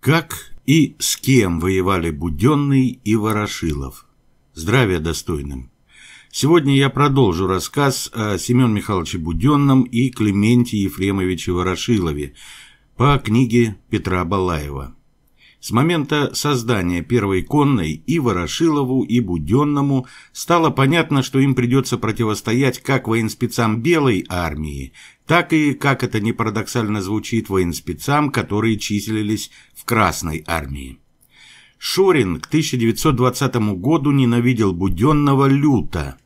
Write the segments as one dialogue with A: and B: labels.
A: Как и с кем воевали Буденный и Ворошилов? Здравия достойным. Сегодня я продолжу рассказ о Семен Михайловиче Буденном и Клименте Ефремовиче Ворошилове по книге Петра Балаева. С момента создания первой конной и Ворошилову, и Буденному стало понятно, что им придется противостоять как военспецам белой армии, так и, как это не парадоксально звучит, военспецам, которые числились в Красной армии. Шорин к 1920 году ненавидел Буденного люто,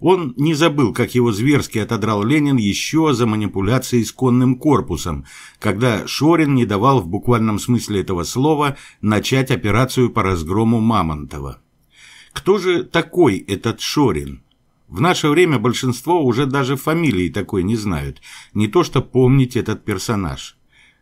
A: он не забыл, как его зверски отодрал Ленин еще за манипуляции с конным корпусом, когда Шорин не давал в буквальном смысле этого слова начать операцию по разгрому Мамонтова. Кто же такой этот Шорин? В наше время большинство уже даже фамилии такой не знают, не то что помнить этот персонаж.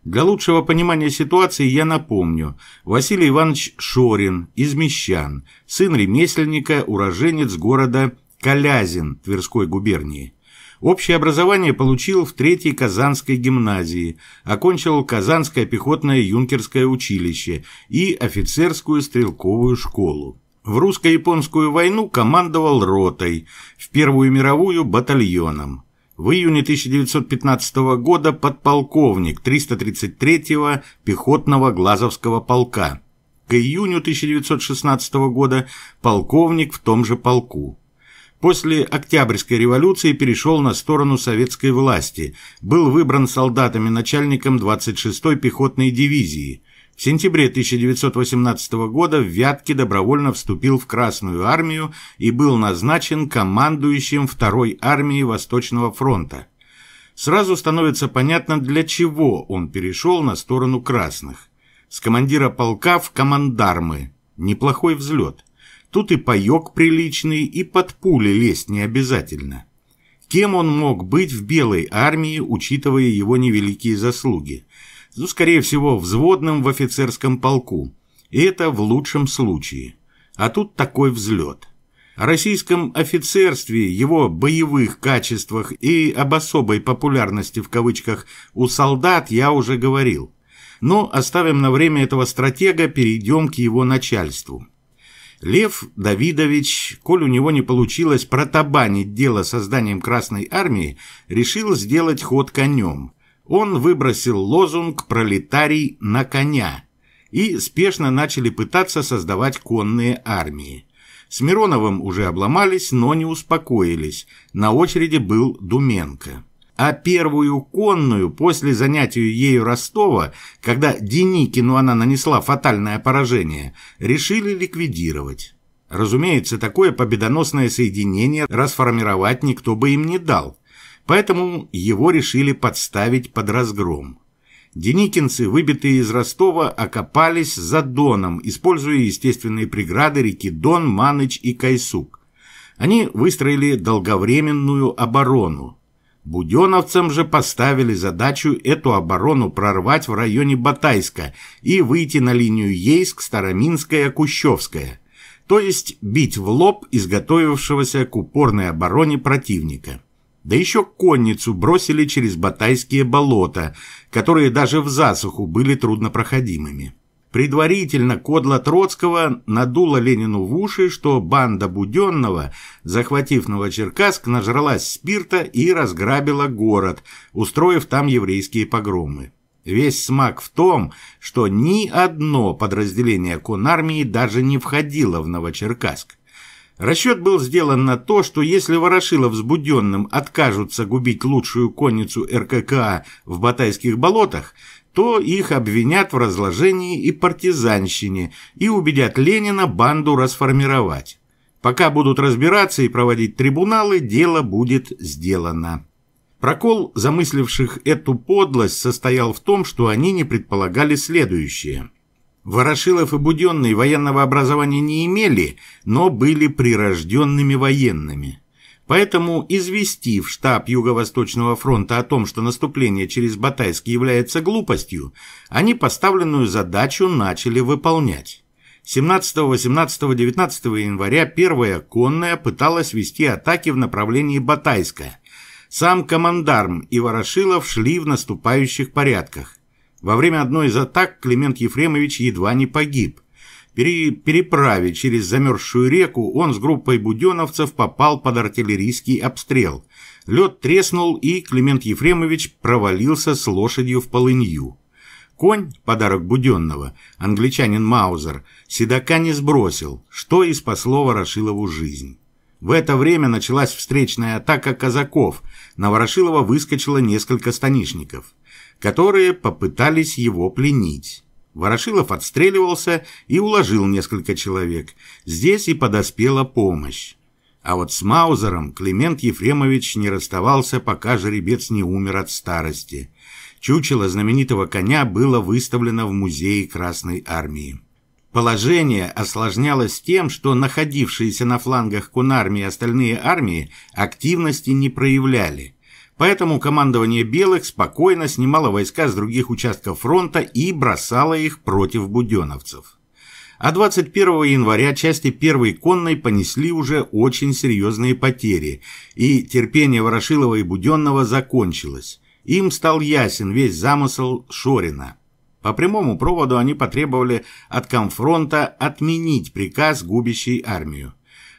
A: Для лучшего понимания ситуации я напомню. Василий Иванович Шорин, из Мещан, сын ремесленника, уроженец города Колязин, Тверской губернии. Общее образование получил в Третьей Казанской гимназии, окончил Казанское пехотное юнкерское училище и офицерскую стрелковую школу. В русско-японскую войну командовал ротой, в Первую мировую – батальоном. В июне 1915 года подполковник 333-го пехотного Глазовского полка. К июню 1916 года полковник в том же полку. После Октябрьской революции перешел на сторону советской власти, был выбран солдатами начальником 26-й пехотной дивизии. В сентябре 1918 года в Вятке добровольно вступил в Красную армию и был назначен командующим 2-й армии Восточного фронта. Сразу становится понятно, для чего он перешел на сторону красных. С командира полка в командармы. Неплохой взлет. Тут и паёк приличный, и под пули лезть не обязательно. Кем он мог быть в белой армии, учитывая его невеликие заслуги? Ну, скорее всего, взводным в офицерском полку. И это в лучшем случае. А тут такой взлет. О российском офицерстве, его боевых качествах и об особой популярности в кавычках у солдат я уже говорил. Но оставим на время этого стратега, перейдем к его начальству. Лев Давидович, коль у него не получилось протабанить дело созданием Красной Армии, решил сделать ход конем. Он выбросил лозунг «Пролетарий на коня» и спешно начали пытаться создавать конные армии. С Мироновым уже обломались, но не успокоились. На очереди был Думенко а первую конную после занятия ею Ростова, когда Деникину она нанесла фатальное поражение, решили ликвидировать. Разумеется, такое победоносное соединение расформировать никто бы им не дал, поэтому его решили подставить под разгром. Деникинцы, выбитые из Ростова, окопались за Доном, используя естественные преграды реки Дон, Маныч и Кайсук. Они выстроили долговременную оборону, Буденовцам же поставили задачу эту оборону прорвать в районе Батайска и выйти на линию Ейск-Староминская-Кущевская, то есть бить в лоб изготовившегося к упорной обороне противника. Да еще конницу бросили через Батайские болота, которые даже в засуху были труднопроходимыми. Предварительно Кодла Троцкого надуло Ленину в уши, что банда Буденного, захватив Новочеркасск, нажралась спирта и разграбила город, устроив там еврейские погромы. Весь смак в том, что ни одно подразделение конармии даже не входило в Новочеркасск. Расчет был сделан на то, что если Ворошилов с Буденным откажутся губить лучшую конницу РККА в Батайских болотах – то их обвинят в разложении и партизанщине и убедят Ленина банду расформировать. Пока будут разбираться и проводить трибуналы, дело будет сделано. Прокол замысливших эту подлость состоял в том, что они не предполагали следующее. Ворошилов и Буденный военного образования не имели, но были прирожденными военными. Поэтому, известив штаб Юго-Восточного фронта о том, что наступление через Батайск является глупостью, они поставленную задачу начали выполнять. 17, 18, 19 января первая конная пыталась вести атаки в направлении Батайска. Сам командарм и Ворошилов шли в наступающих порядках. Во время одной из атак Климент Ефремович едва не погиб – при переправе через замерзшую реку он с группой буденовцев попал под артиллерийский обстрел. Лед треснул, и Климент Ефремович провалился с лошадью в полынью. Конь, подарок Буденного, англичанин Маузер, седока не сбросил, что и спасло Ворошилову жизнь. В это время началась встречная атака казаков, на Ворошилова выскочило несколько станишников, которые попытались его пленить. Ворошилов отстреливался и уложил несколько человек. Здесь и подоспела помощь. А вот с Маузером Климент Ефремович не расставался, пока жеребец не умер от старости. Чучело знаменитого коня было выставлено в музее Красной Армии. Положение осложнялось тем, что находившиеся на флангах Кунармии остальные армии активности не проявляли – Поэтому командование белых спокойно снимало войска с других участков фронта и бросало их против буденовцев. А 21 января части первой конной понесли уже очень серьезные потери, и терпение Ворошилова и Буденного закончилось. Им стал ясен весь замысел Шорина. По прямому проводу они потребовали от конфронта отменить приказ, губящий армию.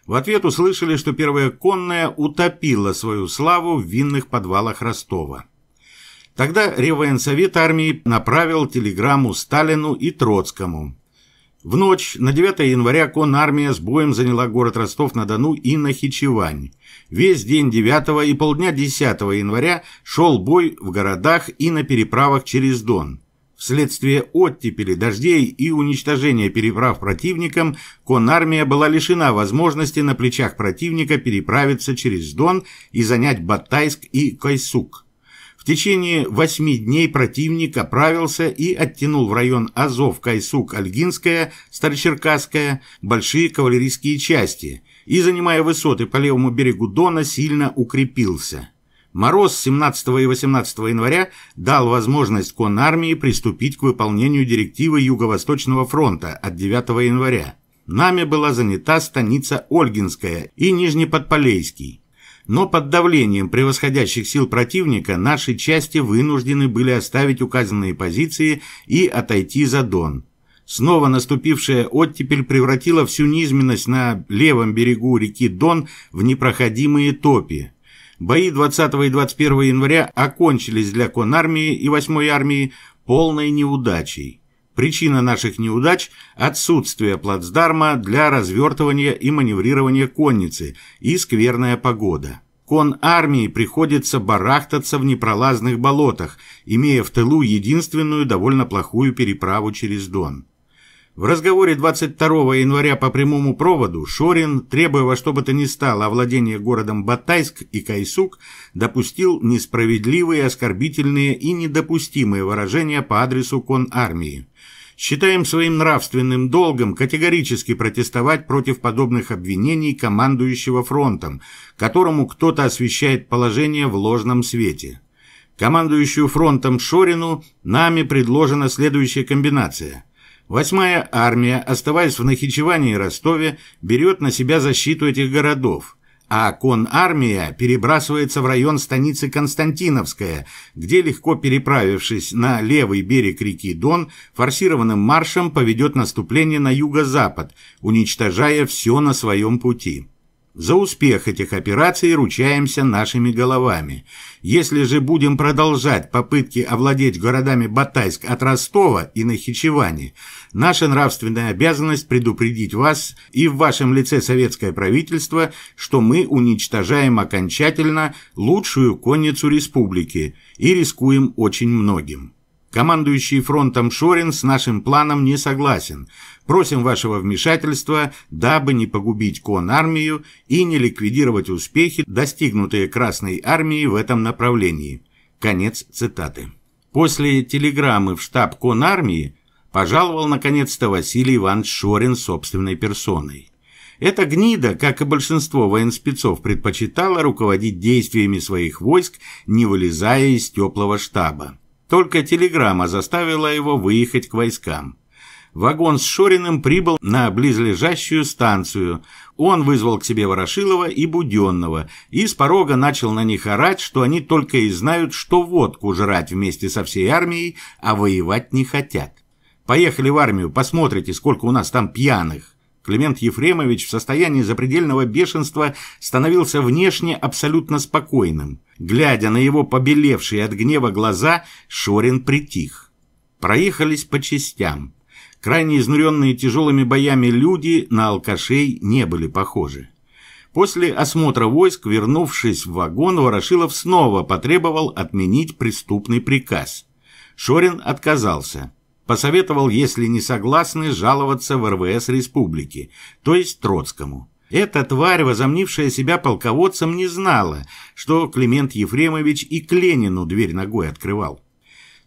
A: В ответ услышали, что первая конная утопила свою славу в винных подвалах Ростова. Тогда Реввоенсовет армии направил телеграмму Сталину и Троцкому. В ночь на 9 января конармия с боем заняла город Ростов-на-Дону и Нахичевань. Весь день 9 и полдня 10 января шел бой в городах и на переправах через Дон. Вследствие оттепели, дождей и уничтожения переправ противником, конармия была лишена возможности на плечах противника переправиться через Дон и занять Батайск и Кайсук. В течение восьми дней противник оправился и оттянул в район Азов, Кайсук, Альгинская, Старочеркасская большие кавалерийские части и, занимая высоты по левому берегу Дона, сильно укрепился. Мороз 17 и 18 января дал возможность Конармии приступить к выполнению директивы Юго-Восточного фронта от 9 января. Нами была занята станица Ольгинская и Нижнеподполейский. Но под давлением превосходящих сил противника наши части вынуждены были оставить указанные позиции и отойти за Дон. Снова наступившая оттепель превратила всю низменность на левом берегу реки Дон в непроходимые топи. Бои 20 и 21 января окончились для конармии и 8 армии полной неудачей. Причина наших неудач – отсутствие плацдарма для развертывания и маневрирования конницы и скверная погода. Кон армии приходится барахтаться в непролазных болотах, имея в тылу единственную довольно плохую переправу через Дон. В разговоре 22 января по прямому проводу Шорин, требуя во что бы то ни стало овладения городом Батайск и Кайсук, допустил несправедливые, оскорбительные и недопустимые выражения по адресу Кон-Армии. Считаем своим нравственным долгом категорически протестовать против подобных обвинений командующего фронтом, которому кто-то освещает положение в ложном свете. Командующую фронтом Шорину нами предложена следующая комбинация – Восьмая армия, оставаясь в Нахичеване и Ростове, берет на себя защиту этих городов, а кон армия перебрасывается в район станицы Константиновская, где, легко переправившись на левый берег реки Дон, форсированным маршем поведет наступление на юго-запад, уничтожая все на своем пути. За успех этих операций ручаемся нашими головами. Если же будем продолжать попытки овладеть городами Батайск от Ростова и Нахичевани, наша нравственная обязанность предупредить вас и в вашем лице советское правительство, что мы уничтожаем окончательно лучшую конницу республики и рискуем очень многим. Командующий фронтом Шорин с нашим планом не согласен. Просим вашего вмешательства, дабы не погубить Кон-Армию и не ликвидировать успехи, достигнутые Красной армией в этом направлении. Конец цитаты. После телеграммы в штаб Кон-Армии пожаловал наконец-то Василий Иванович Шорин собственной персоной. Эта гнида, как и большинство военспецов, предпочитала руководить действиями своих войск, не вылезая из теплого штаба. Только телеграмма заставила его выехать к войскам. Вагон с Шориным прибыл на близлежащую станцию. Он вызвал к себе Ворошилова и Буденного и с порога начал на них орать, что они только и знают, что водку жрать вместе со всей армией, а воевать не хотят. «Поехали в армию, посмотрите, сколько у нас там пьяных». Климент Ефремович в состоянии запредельного бешенства становился внешне абсолютно спокойным. Глядя на его побелевшие от гнева глаза, Шорин притих. Проехались по частям. Крайне изнуренные тяжелыми боями люди на алкашей не были похожи. После осмотра войск, вернувшись в вагон, Ворошилов снова потребовал отменить преступный приказ. Шорин отказался – посоветовал, если не согласны, жаловаться в РВС республики, то есть Троцкому. Эта тварь, возомнившая себя полководцем, не знала, что Климент Ефремович и к Ленину дверь ногой открывал.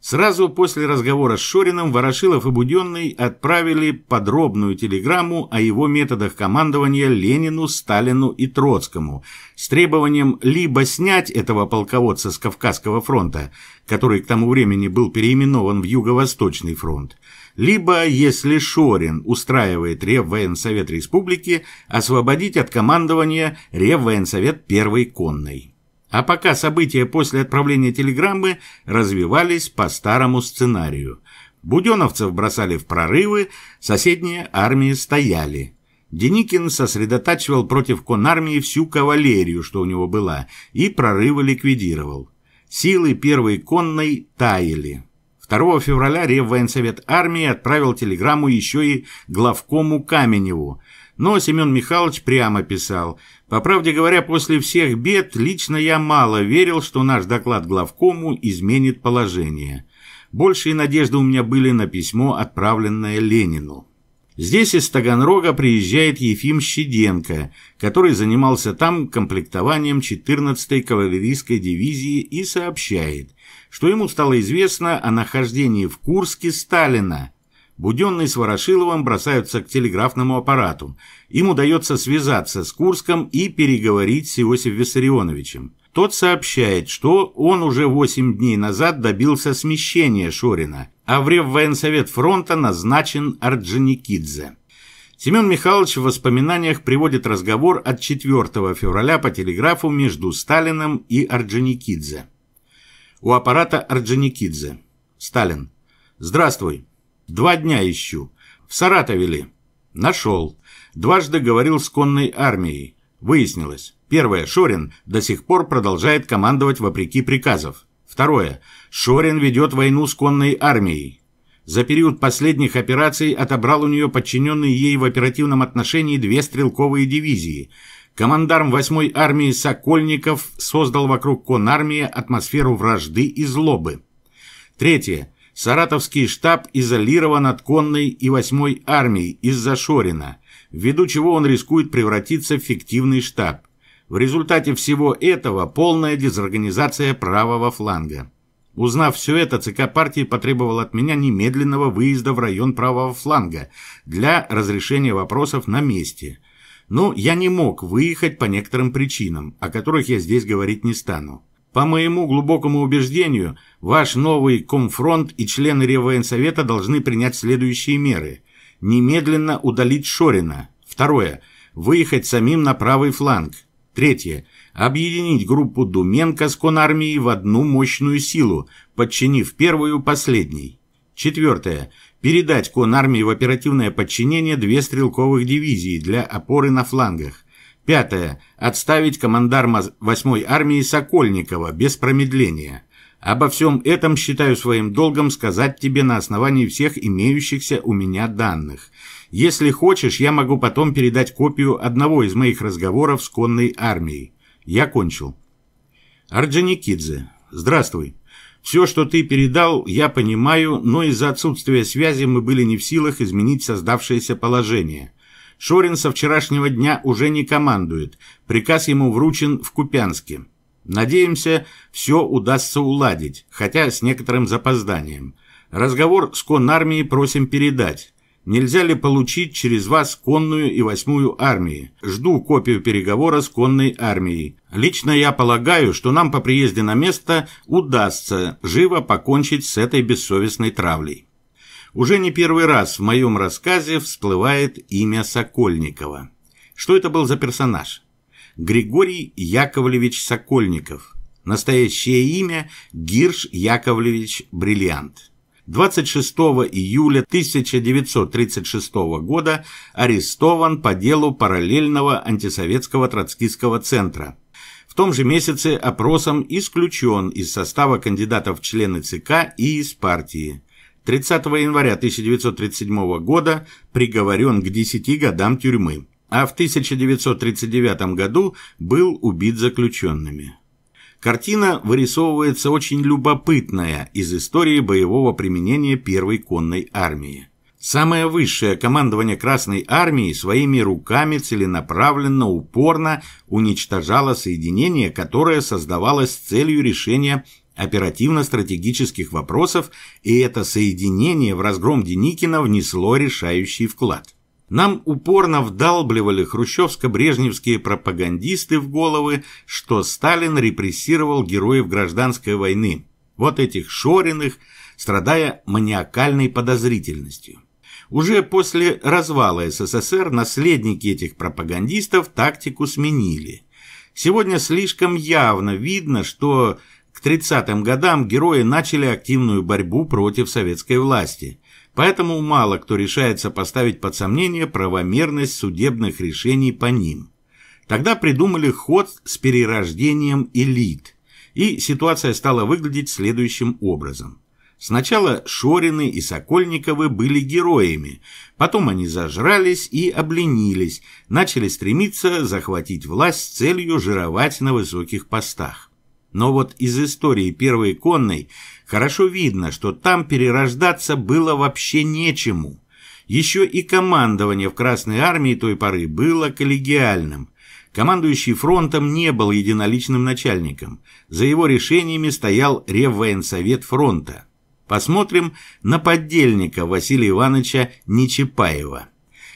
A: Сразу после разговора с Шорином Ворошилов и Буденный отправили подробную телеграмму о его методах командования Ленину, Сталину и Троцкому с требованием либо снять этого полководца с Кавказского фронта, который к тому времени был переименован в Юго-Восточный фронт, либо, если Шорин устраивает Реввоенсовет Республики, освободить от командования Реввоенсовет Первой Конной. А пока события после отправления телеграммы развивались по старому сценарию. Буденовцев бросали в прорывы, соседние армии стояли. Деникин сосредотачивал против конармии всю кавалерию, что у него была, и прорывы ликвидировал. Силы первой конной таяли. 2 февраля Реввоенсовет армии отправил телеграмму еще и главкому Каменеву. Но Семен Михайлович прямо писал по правде говоря, после всех бед лично я мало верил, что наш доклад главкому изменит положение. Большие надежды у меня были на письмо, отправленное Ленину. Здесь из Таганрога приезжает Ефим Щеденко, который занимался там комплектованием 14-й кавалерийской дивизии и сообщает, что ему стало известно о нахождении в Курске Сталина, Буденный с Ворошиловым бросаются к телеграфному аппарату. Им удается связаться с Курском и переговорить с Иосифом Виссарионовичем. Тот сообщает, что он уже 8 дней назад добился смещения Шорина, а в Реввоенсовет фронта назначен Орджоникидзе. Семен Михайлович в воспоминаниях приводит разговор от 4 февраля по телеграфу между Сталиным и Орджоникидзе. У аппарата Орджоникидзе. Сталин. «Здравствуй. Два дня ищу. В Саратове ли? Нашел. Дважды говорил с конной армией. Выяснилось. Первое. Шорин до сих пор продолжает командовать вопреки приказов. Второе. Шорин ведет войну с конной армией. За период последних операций отобрал у нее подчиненные ей в оперативном отношении две стрелковые дивизии. Командарм 8-й армии Сокольников создал вокруг конармии атмосферу вражды и злобы. Третье. Саратовский штаб изолирован от конной и Восьмой й армии из-за Шорина, ввиду чего он рискует превратиться в фиктивный штаб. В результате всего этого полная дезорганизация правого фланга. Узнав все это, ЦК партии потребовал от меня немедленного выезда в район правого фланга для разрешения вопросов на месте. Но ну, я не мог выехать по некоторым причинам, о которых я здесь говорить не стану. По моему глубокому убеждению, ваш новый комфронт и члены Реввоенсовета должны принять следующие меры. Немедленно удалить Шорина. Второе. Выехать самим на правый фланг. Третье. Объединить группу Думенко с конармией в одну мощную силу, подчинив первую последней. Четвертое. Передать конармии в оперативное подчинение две стрелковых дивизии для опоры на флангах. Пятое. Отставить командарма 8-й армии Сокольникова без промедления. Обо всем этом считаю своим долгом сказать тебе на основании всех имеющихся у меня данных. Если хочешь, я могу потом передать копию одного из моих разговоров с конной армией. Я кончил. Орджоникидзе. Здравствуй. Все, что ты передал, я понимаю, но из-за отсутствия связи мы были не в силах изменить создавшееся положение – Шорин со вчерашнего дня уже не командует, приказ ему вручен в Купянске. Надеемся, все удастся уладить, хотя с некоторым запозданием. Разговор с конармией просим передать. Нельзя ли получить через вас конную и восьмую армии? Жду копию переговора с конной армией. Лично я полагаю, что нам по приезде на место удастся живо покончить с этой бессовестной травлей. Уже не первый раз в моем рассказе всплывает имя Сокольникова. Что это был за персонаж? Григорий Яковлевич Сокольников. Настоящее имя Гирш Яковлевич Бриллиант. 26 июля 1936 года арестован по делу параллельного антисоветского троцкистского центра. В том же месяце опросом исключен из состава кандидатов в члены ЦК и из партии. 30 января 1937 года приговорен к 10 годам тюрьмы, а в 1939 году был убит заключенными. Картина вырисовывается очень любопытная из истории боевого применения Первой конной армии. Самое высшее командование Красной Армии своими руками целенаправленно, упорно уничтожало соединение, которое создавалось с целью решения оперативно-стратегических вопросов, и это соединение в разгром Деникина внесло решающий вклад. Нам упорно вдалбливали хрущевско-брежневские пропагандисты в головы, что Сталин репрессировал героев гражданской войны, вот этих Шориных, страдая маниакальной подозрительностью. Уже после развала СССР наследники этих пропагандистов тактику сменили. Сегодня слишком явно видно, что к 30-м годам герои начали активную борьбу против советской власти, поэтому мало кто решается поставить под сомнение правомерность судебных решений по ним. Тогда придумали ход с перерождением элит, и ситуация стала выглядеть следующим образом. Сначала Шорины и Сокольниковы были героями, потом они зажрались и обленились, начали стремиться захватить власть с целью жировать на высоких постах. Но вот из истории Первой Конной хорошо видно, что там перерождаться было вообще нечему. Еще и командование в Красной Армии той поры было коллегиальным. Командующий фронтом не был единоличным начальником. За его решениями стоял Реввоенсовет фронта. Посмотрим на поддельника Василия Ивановича Нечапаева.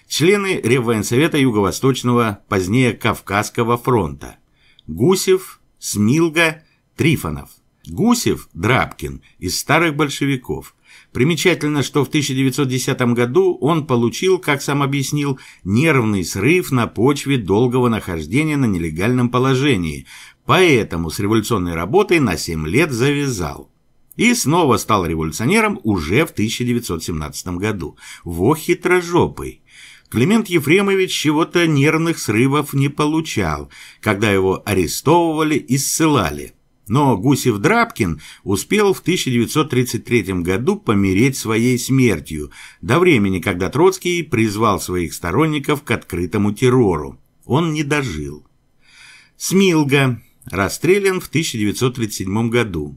A: Члены Реввоенсовета Юго-Восточного, позднее Кавказского фронта. Гусев, Смилга Трифонов. Гусев, Драбкин, из старых большевиков. Примечательно, что в 1910 году он получил, как сам объяснил, нервный срыв на почве долгого нахождения на нелегальном положении, поэтому с революционной работой на 7 лет завязал. И снова стал революционером уже в 1917 году. Во хитрожопый. Климент Ефремович чего-то нервных срывов не получал, когда его арестовывали и ссылали. Но Гусев-Драбкин успел в 1933 году помереть своей смертью, до времени, когда Троцкий призвал своих сторонников к открытому террору. Он не дожил. Смилга расстрелян в 1937 году.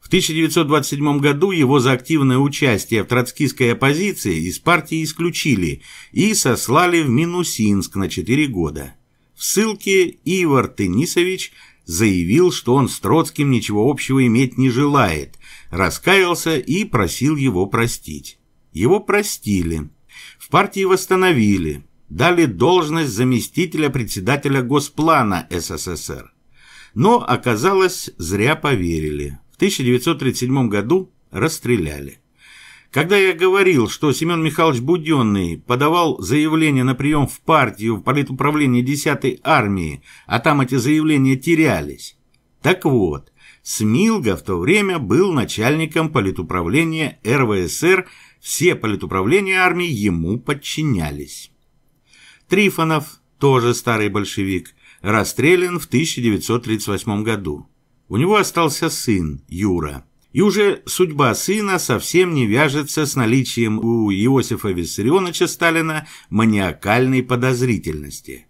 A: В 1927 году его за активное участие в троцкистской оппозиции из партии исключили и сослали в Минусинск на 4 года. В ссылке Ивар Тенисович – заявил, что он с Троцким ничего общего иметь не желает, раскаялся и просил его простить. Его простили. В партии восстановили, дали должность заместителя председателя Госплана СССР. Но, оказалось, зря поверили. В 1937 году расстреляли. Когда я говорил, что Семен Михайлович Буденный подавал заявление на прием в партию в политуправление 10-й армии, а там эти заявления терялись. Так вот, Смилга в то время был начальником политуправления РВСР, все политуправления армии ему подчинялись. Трифонов, тоже старый большевик, расстрелян в 1938 году. У него остался сын, Юра – и уже судьба сына совсем не вяжется с наличием у Иосифа Виссарионовича Сталина маниакальной подозрительности.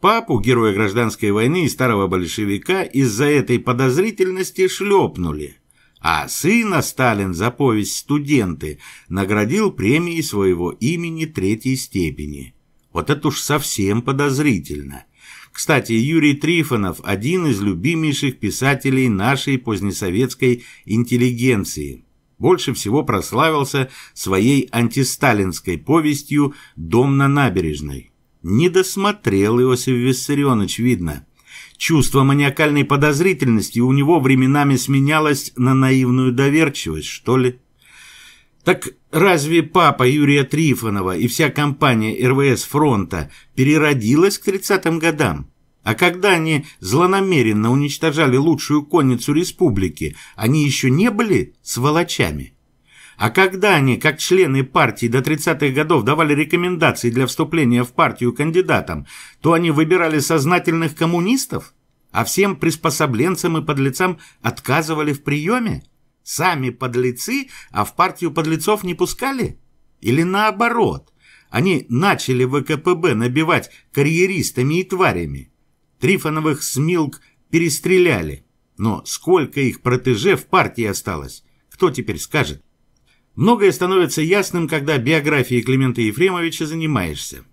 A: Папу, героя гражданской войны и старого большевика, из-за этой подозрительности шлепнули. А сына Сталин за повесть «Студенты» наградил премией своего имени третьей степени. Вот это уж совсем подозрительно – кстати, Юрий Трифонов – один из любимейших писателей нашей позднесоветской интеллигенции. Больше всего прославился своей антисталинской повестью «Дом на набережной». Не досмотрел Иосиф Виссарионович, видно. Чувство маниакальной подозрительности у него временами сменялось на наивную доверчивость, что ли. Так разве папа Юрия Трифонова и вся компания РВС фронта переродилась к 30-м годам? А когда они злонамеренно уничтожали лучшую конницу республики, они еще не были сволочами? А когда они, как члены партии до 30-х годов, давали рекомендации для вступления в партию кандидатам, то они выбирали сознательных коммунистов? А всем приспособленцам и подлецам отказывали в приеме? Сами подлецы, а в партию подлецов не пускали? Или наоборот? Они начали в КПБ набивать карьеристами и тварями. Трифоновых смилк перестреляли. Но сколько их протеже в партии осталось? Кто теперь скажет? Многое становится ясным, когда биографией Климента Ефремовича занимаешься.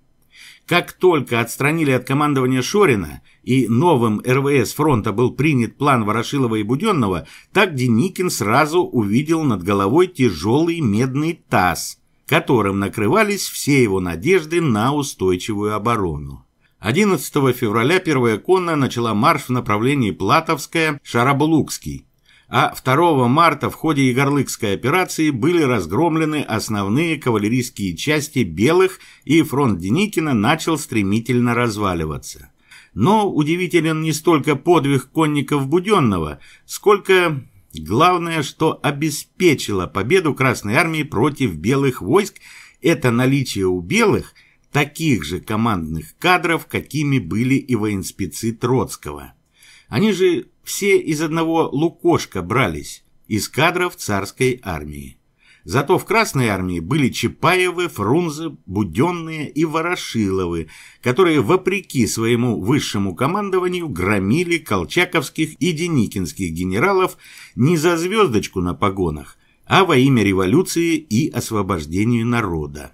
A: Как только отстранили от командования Шорина и новым РВС фронта был принят план Ворошилова и Буденного, так Деникин сразу увидел над головой тяжелый медный таз, которым накрывались все его надежды на устойчивую оборону. 11 февраля Первая конна начала марш в направлении Платовская-Шарабулукский, а 2 марта в ходе Егорлыкской операции были разгромлены основные кавалерийские части Белых и фронт Деникина начал стремительно разваливаться. Но удивителен не столько подвиг конников Буденного, сколько главное, что обеспечило победу Красной Армии против Белых войск, это наличие у Белых таких же командных кадров, какими были и военспецы Троцкого. Они же все из одного лукошка брались, из кадров царской армии. Зато в Красной армии были Чапаевы, Фрунзе, Буденные и Ворошиловы, которые, вопреки своему высшему командованию, громили колчаковских и деникинских генералов не за звездочку на погонах, а во имя революции и освобождения народа.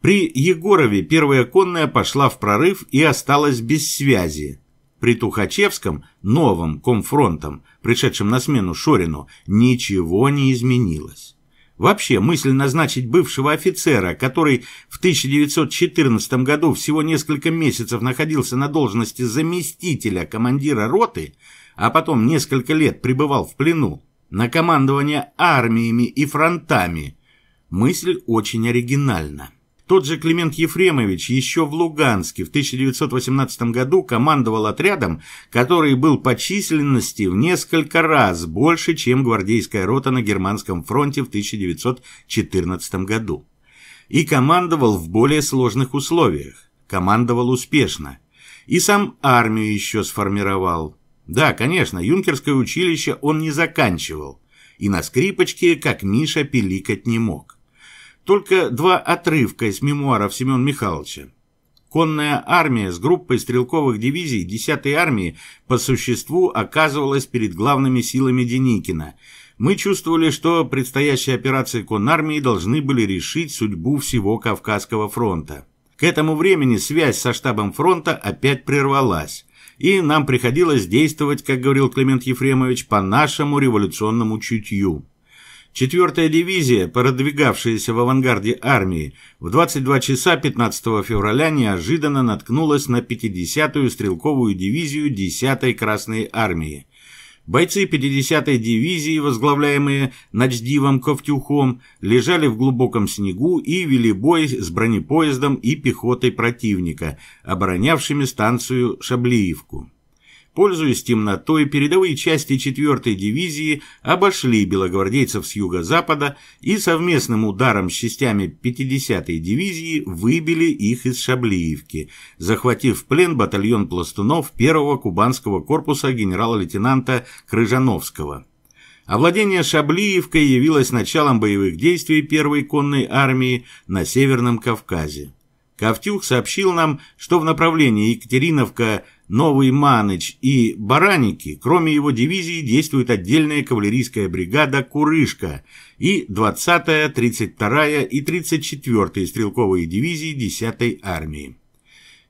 A: При Егорове первая конная пошла в прорыв и осталась без связи, при Тухачевском новом комфронтом, пришедшем на смену Шорину, ничего не изменилось. Вообще, мысль назначить бывшего офицера, который в 1914 году всего несколько месяцев находился на должности заместителя командира роты, а потом несколько лет пребывал в плену, на командование армиями и фронтами, мысль очень оригинальна. Тот же Климент Ефремович еще в Луганске в 1918 году командовал отрядом, который был по численности в несколько раз больше, чем гвардейская рота на Германском фронте в 1914 году. И командовал в более сложных условиях. Командовал успешно. И сам армию еще сформировал. Да, конечно, юнкерское училище он не заканчивал. И на скрипочке, как Миша, пиликать не мог. Только два отрывка из мемуаров Семен Михайловича. Конная армия с группой стрелковых дивизий 10-й армии по существу оказывалась перед главными силами Деникина. Мы чувствовали, что предстоящие операции конармии должны были решить судьбу всего Кавказского фронта. К этому времени связь со штабом фронта опять прервалась, и нам приходилось действовать, как говорил Климент Ефремович, по нашему революционному чутью. 4-я дивизия, продвигавшаяся в авангарде армии, в 22 часа 15 февраля неожиданно наткнулась на 50-ю стрелковую дивизию 10-й Красной армии. Бойцы 50-й дивизии, возглавляемые Ночдивом Ковтюхом, лежали в глубоком снегу и вели бой с бронепоездом и пехотой противника, оборонявшими станцию Шаблиевку. Пользуясь темнотой, передовые части 4-й дивизии обошли белогвардейцев с юго-запада и совместным ударом с частями 50-й дивизии выбили их из Шаблиевки, захватив в плен батальон пластунов 1-го кубанского корпуса генерала-лейтенанта Крыжановского. Овладение Шаблиевкой явилось началом боевых действий первой конной армии на Северном Кавказе. Ковтюх сообщил нам, что в направлении Екатериновка Новый Маныч и Бараники, кроме его дивизии, действует отдельная кавалерийская бригада «Курышка» и 20-я, 32-я и 34-я стрелковые дивизии 10-й армии.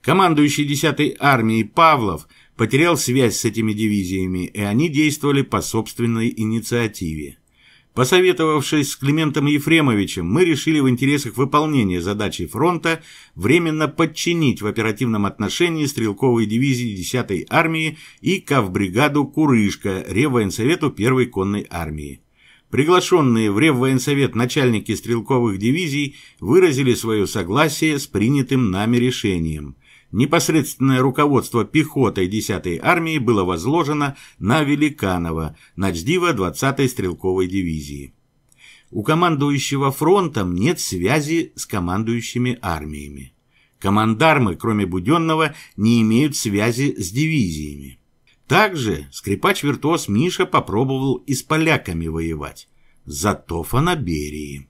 A: Командующий 10-й армией Павлов потерял связь с этими дивизиями, и они действовали по собственной инициативе. Посоветовавшись с Климентом Ефремовичем, мы решили в интересах выполнения задачи фронта временно подчинить в оперативном отношении стрелковые дивизии 10-й армии и кавбригаду «Курышка» Реввоенсовету 1-й конной армии. Приглашенные в Реввоенсовет начальники стрелковых дивизий выразили свое согласие с принятым нами решением – Непосредственное руководство пехотой 10-й армии было возложено на Великанова, начдива 20-й стрелковой дивизии. У командующего фронтом нет связи с командующими армиями. Командармы, кроме Буденного, не имеют связи с дивизиями. Также скрипач-виртуоз Миша попробовал и с поляками воевать. Зато фанаберии.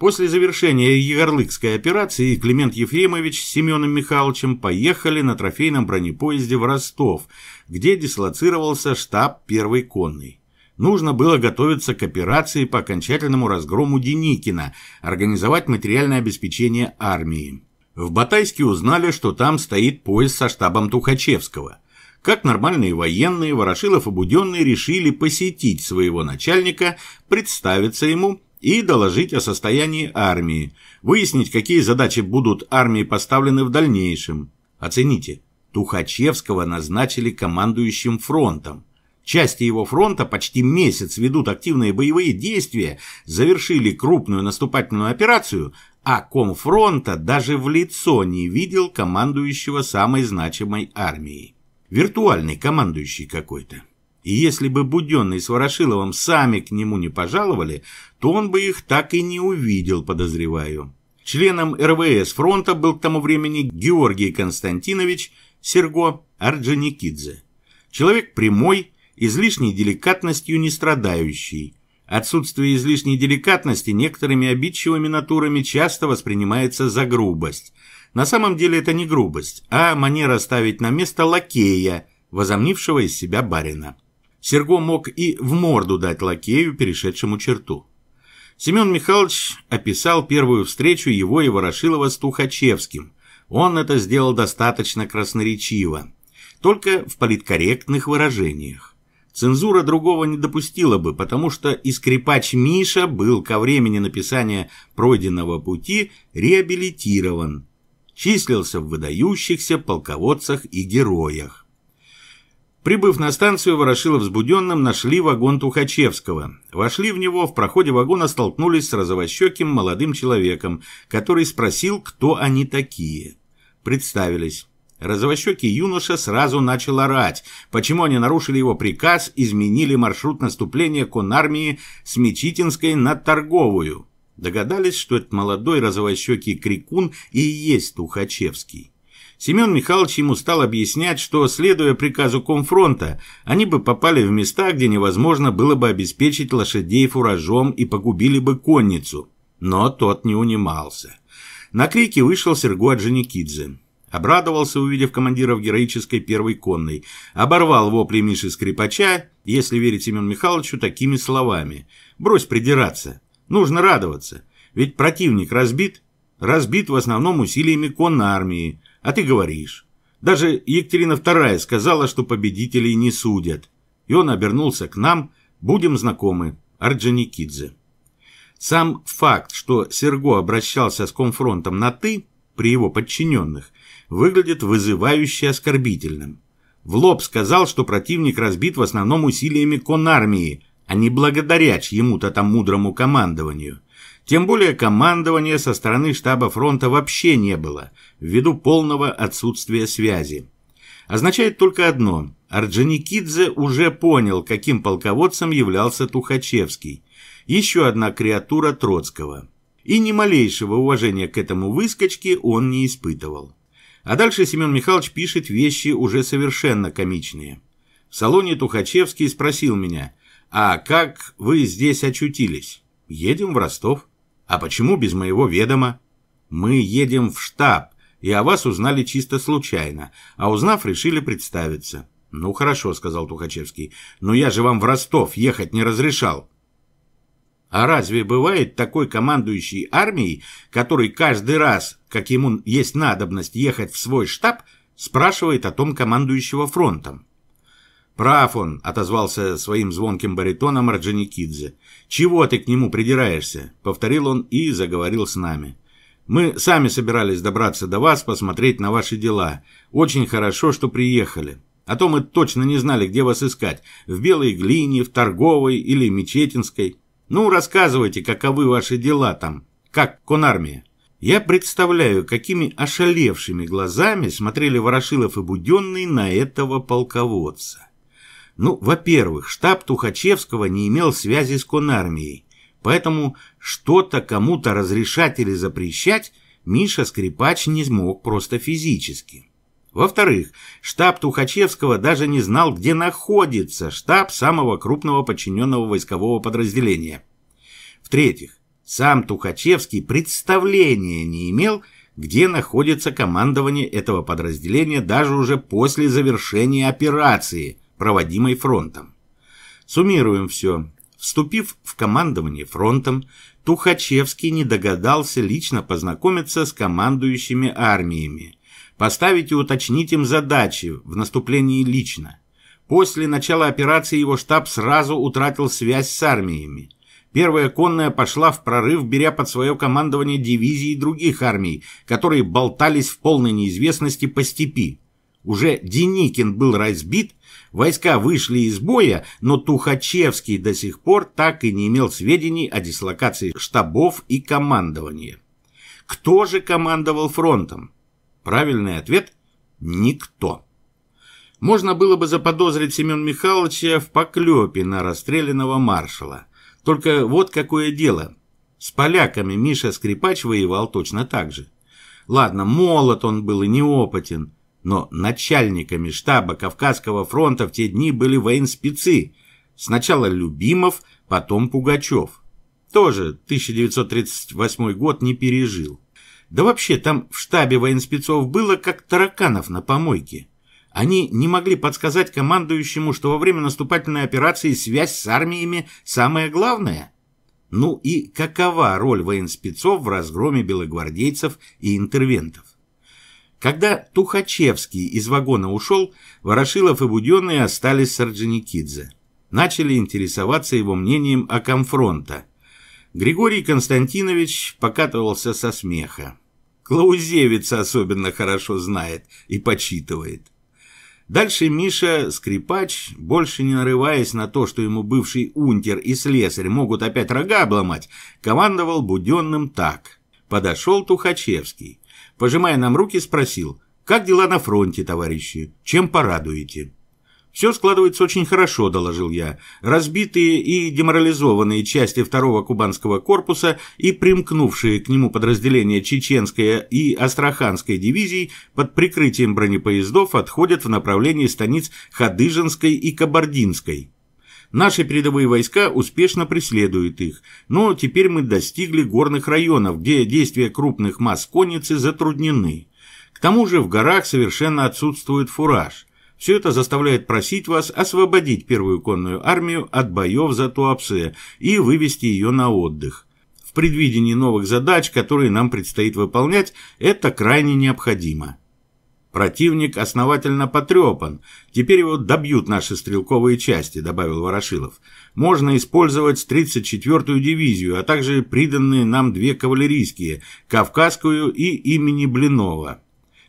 A: После завершения Егорлыкской операции Климент Ефремович с Семеном Михайловичем поехали на трофейном бронепоезде в Ростов, где дислоцировался штаб первой конной. Нужно было готовиться к операции по окончательному разгрому Деникина, организовать материальное обеспечение армии. В Батайске узнали, что там стоит поезд со штабом Тухачевского. Как нормальные военные, Ворошилов и Буденный решили посетить своего начальника, представиться ему – и доложить о состоянии армии, выяснить, какие задачи будут армии поставлены в дальнейшем. Оцените, Тухачевского назначили командующим фронтом. Части его фронта почти месяц ведут активные боевые действия, завершили крупную наступательную операцию, а комфронта даже в лицо не видел командующего самой значимой армией. Виртуальный командующий какой-то. И если бы Буденный с Ворошиловым сами к нему не пожаловали, то он бы их так и не увидел, подозреваю. Членом РВС фронта был к тому времени Георгий Константинович Серго Орджоникидзе. Человек прямой, излишней деликатностью не страдающий. Отсутствие излишней деликатности некоторыми обидчивыми натурами часто воспринимается за грубость. На самом деле это не грубость, а манера ставить на место лакея, возомнившего из себя барина. Серго мог и в морду дать лакею, перешедшему черту. Семен Михайлович описал первую встречу его и Ворошилова с Тухачевским. Он это сделал достаточно красноречиво, только в политкорректных выражениях. Цензура другого не допустила бы, потому что и скрипач Миша был ко времени написания «Пройденного пути» реабилитирован. Числился в выдающихся полководцах и героях. Прибыв на станцию, Ворошилов взбуденным нашли вагон Тухачевского. Вошли в него, в проходе вагона столкнулись с розовощеким молодым человеком, который спросил, кто они такие. Представились. Розовощекий юноша сразу начал орать, почему они нарушили его приказ, изменили маршрут наступления конармии с Мечитинской на Торговую. Догадались, что этот молодой розовощекий крикун и есть Тухачевский. Семен Михайлович ему стал объяснять, что, следуя приказу комфронта, они бы попали в места, где невозможно было бы обеспечить лошадей фуражом и погубили бы конницу. Но тот не унимался. На крики вышел Серго Аджиникидзе. Обрадовался, увидев командиров героической первой конной. Оборвал вопли Миши Скрипача, если верить Семену Михайловичу, такими словами. «Брось придираться. Нужно радоваться. Ведь противник разбит. Разбит в основном усилиями конной армии. А ты говоришь. Даже Екатерина II сказала, что победителей не судят. И он обернулся к нам, будем знакомы, Орджоникидзе. Сам факт, что Серго обращался с конфронтом на «ты» при его подчиненных, выглядит вызывающе оскорбительным. В лоб сказал, что противник разбит в основном усилиями конармии, а не благодаря чьему-то там мудрому командованию – тем более командования со стороны штаба фронта вообще не было, ввиду полного отсутствия связи. Означает только одно – Орджоникидзе уже понял, каким полководцем являлся Тухачевский, еще одна креатура Троцкого. И ни малейшего уважения к этому выскочке он не испытывал. А дальше Семен Михайлович пишет вещи уже совершенно комичные. В салоне Тухачевский спросил меня, «А как вы здесь очутились? Едем в Ростов?» А почему без моего ведома? Мы едем в штаб, и о вас узнали чисто случайно, а узнав, решили представиться. Ну хорошо, сказал Тухачевский, но я же вам в Ростов ехать не разрешал. А разве бывает такой командующий армией, который каждый раз, как ему есть надобность ехать в свой штаб, спрашивает о том командующего фронтом? «Прав он», — отозвался своим звонким баритоном Орджоникидзе. «Чего ты к нему придираешься?» — повторил он и заговорил с нами. «Мы сами собирались добраться до вас, посмотреть на ваши дела. Очень хорошо, что приехали. А то мы точно не знали, где вас искать. В Белой Глине, в Торговой или Мечетинской. Ну, рассказывайте, каковы ваши дела там. Как конармия?» Я представляю, какими ошалевшими глазами смотрели Ворошилов и Буденный на этого полководца. Ну, во-первых, штаб Тухачевского не имел связи с конармией, поэтому что-то кому-то разрешать или запрещать Миша Скрипач не смог просто физически. Во-вторых, штаб Тухачевского даже не знал, где находится штаб самого крупного подчиненного войскового подразделения. В-третьих, сам Тухачевский представления не имел, где находится командование этого подразделения даже уже после завершения операции, проводимой фронтом. Суммируем все. Вступив в командование фронтом, Тухачевский не догадался лично познакомиться с командующими армиями, поставить и уточнить им задачи в наступлении лично. После начала операции его штаб сразу утратил связь с армиями. Первая конная пошла в прорыв, беря под свое командование дивизии других армий, которые болтались в полной неизвестности по степи. Уже Деникин был разбит, Войска вышли из боя, но Тухачевский до сих пор так и не имел сведений о дислокации штабов и командования. Кто же командовал фронтом? Правильный ответ – никто. Можно было бы заподозрить Семен Михайловича в поклепе на расстрелянного маршала. Только вот какое дело. С поляками Миша Скрипач воевал точно так же. Ладно, молод он был и неопытен – но начальниками штаба Кавказского фронта в те дни были военспецы. Сначала Любимов, потом Пугачев. Тоже 1938 год не пережил. Да вообще, там в штабе военспецов было как тараканов на помойке. Они не могли подсказать командующему, что во время наступательной операции связь с армиями самое главное. Ну и какова роль военспецов в разгроме белогвардейцев и интервентов? Когда Тухачевский из вагона ушел, Ворошилов и Буденный остались с Орджоникидзе. Начали интересоваться его мнением о конфронта. Григорий Константинович покатывался со смеха. Клаузевица особенно хорошо знает и почитывает. Дальше Миша, скрипач, больше не нарываясь на то, что ему бывший унтер и слесарь могут опять рога обломать, командовал Буденным так. Подошел Тухачевский пожимая нам руки, спросил, «Как дела на фронте, товарищи? Чем порадуете?» «Все складывается очень хорошо», — доложил я. «Разбитые и деморализованные части второго кубанского корпуса и примкнувшие к нему подразделения Чеченской и Астраханской дивизий под прикрытием бронепоездов отходят в направлении станиц Хадыжинской и Кабардинской». Наши передовые войска успешно преследуют их, но теперь мы достигли горных районов, где действия крупных масс конницы затруднены. К тому же в горах совершенно отсутствует фураж. Все это заставляет просить вас освободить первую конную армию от боев за Туапсе и вывести ее на отдых. В предвидении новых задач, которые нам предстоит выполнять, это крайне необходимо. Противник основательно потрепан. Теперь его добьют наши стрелковые части», — добавил Ворошилов. «Можно использовать 34-ю дивизию, а также приданные нам две кавалерийские, Кавказскую и имени Блинова».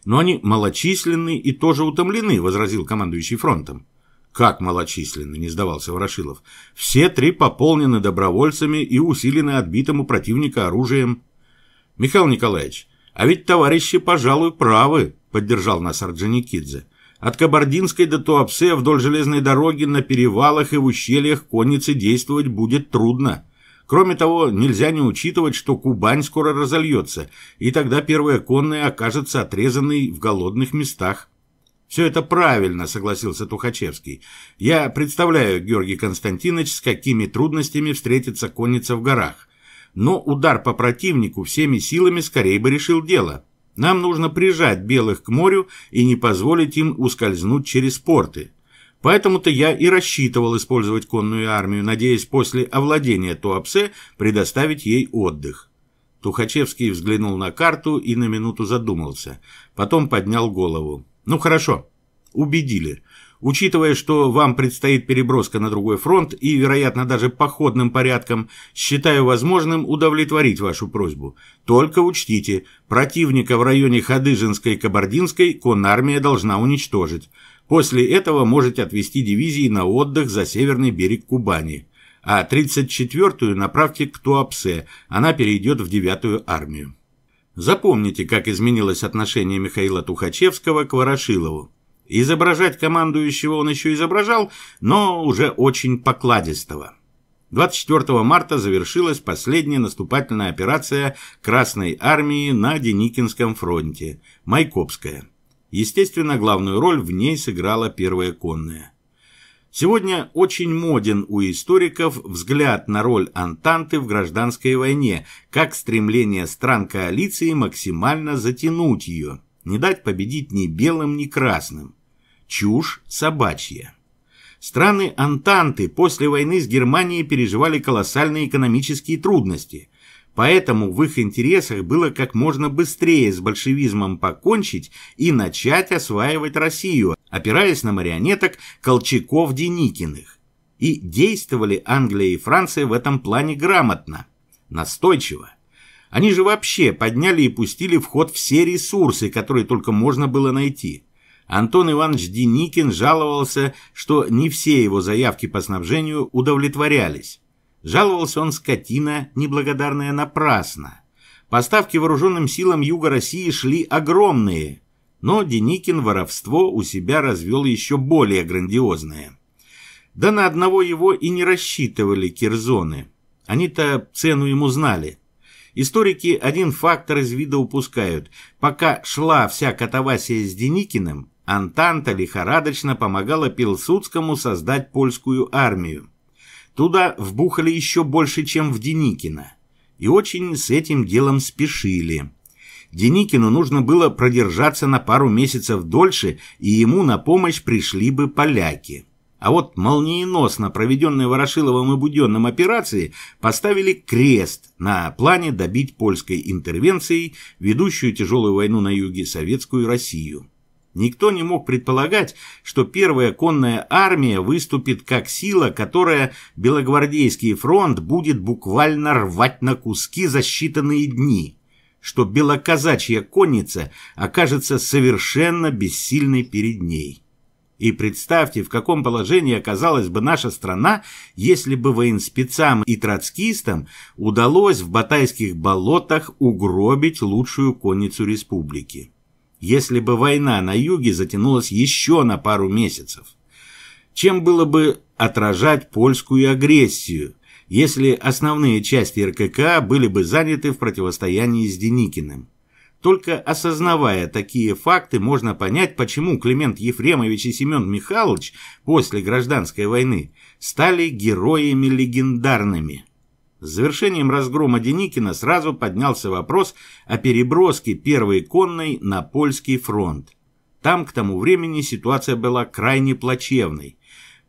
A: «Но они малочисленны и тоже утомлены», — возразил командующий фронтом. «Как малочисленны?» – не сдавался Ворошилов. «Все три пополнены добровольцами и усилены отбитому у противника оружием». «Михаил Николаевич, а ведь товарищи, пожалуй, правы», поддержал нас Орджоникидзе. От Кабардинской до Туапсе вдоль железной дороги на перевалах и в ущельях конницы действовать будет трудно. Кроме того, нельзя не учитывать, что Кубань скоро разольется, и тогда первая конная окажется отрезанной в голодных местах. «Все это правильно», — согласился Тухачевский. «Я представляю, Георгий Константинович, с какими трудностями встретится конница в горах. Но удар по противнику всеми силами скорее бы решил дело». Нам нужно прижать белых к морю и не позволить им ускользнуть через порты. Поэтому-то я и рассчитывал использовать конную армию, надеясь после овладения Туапсе предоставить ей отдых. Тухачевский взглянул на карту и на минуту задумался. Потом поднял голову. «Ну хорошо, убедили. Учитывая, что вам предстоит переброска на другой фронт и, вероятно, даже походным порядком, считаю возможным удовлетворить вашу просьбу. Только учтите, противника в районе Хадыжинской и Кабардинской конармия должна уничтожить. После этого можете отвести дивизии на отдых за северный берег Кубани. А 34-ю направьте к Туапсе, она перейдет в 9-ю армию. Запомните, как изменилось отношение Михаила Тухачевского к Ворошилову. Изображать командующего он еще изображал, но уже очень покладистого. 24 марта завершилась последняя наступательная операция Красной Армии на Деникинском фронте, Майкопская. Естественно, главную роль в ней сыграла Первая конная. Сегодня очень моден у историков взгляд на роль Антанты в гражданской войне, как стремление стран коалиции максимально затянуть ее – не дать победить ни белым, ни красным. Чушь собачья. Страны Антанты после войны с Германией переживали колоссальные экономические трудности, поэтому в их интересах было как можно быстрее с большевизмом покончить и начать осваивать Россию, опираясь на марионеток Колчаков-Деникиных. И действовали Англия и Франция в этом плане грамотно, настойчиво. Они же вообще подняли и пустили в ход все ресурсы, которые только можно было найти. Антон Иванович Деникин жаловался, что не все его заявки по снабжению удовлетворялись. Жаловался он скотина, неблагодарная напрасно. Поставки вооруженным силам Юга России шли огромные, но Деникин воровство у себя развел еще более грандиозное. Да на одного его и не рассчитывали кирзоны. Они-то цену ему знали. Историки один фактор из вида упускают. Пока шла вся катавасия с Деникиным, Антанта лихорадочно помогала Пилсудскому создать польскую армию. Туда вбухали еще больше, чем в Деникина. И очень с этим делом спешили. Деникину нужно было продержаться на пару месяцев дольше, и ему на помощь пришли бы поляки. А вот молниеносно проведенные Ворошиловым и Буденным операции поставили крест на плане добить польской интервенцией ведущую тяжелую войну на юге Советскую Россию. Никто не мог предполагать, что первая конная армия выступит как сила, которая Белогвардейский фронт будет буквально рвать на куски за считанные дни, что белоказачья конница окажется совершенно бессильной перед ней. И представьте, в каком положении оказалась бы наша страна, если бы военспецам и троцкистам удалось в Батайских болотах угробить лучшую конницу республики. Если бы война на юге затянулась еще на пару месяцев. Чем было бы отражать польскую агрессию, если основные части РКК были бы заняты в противостоянии с Деникиным? Только осознавая такие факты, можно понять, почему Климент Ефремович и Семен Михайлович после гражданской войны стали героями легендарными. С завершением разгрома Деникина сразу поднялся вопрос о переброске первой конной на польский фронт. Там к тому времени ситуация была крайне плачевной.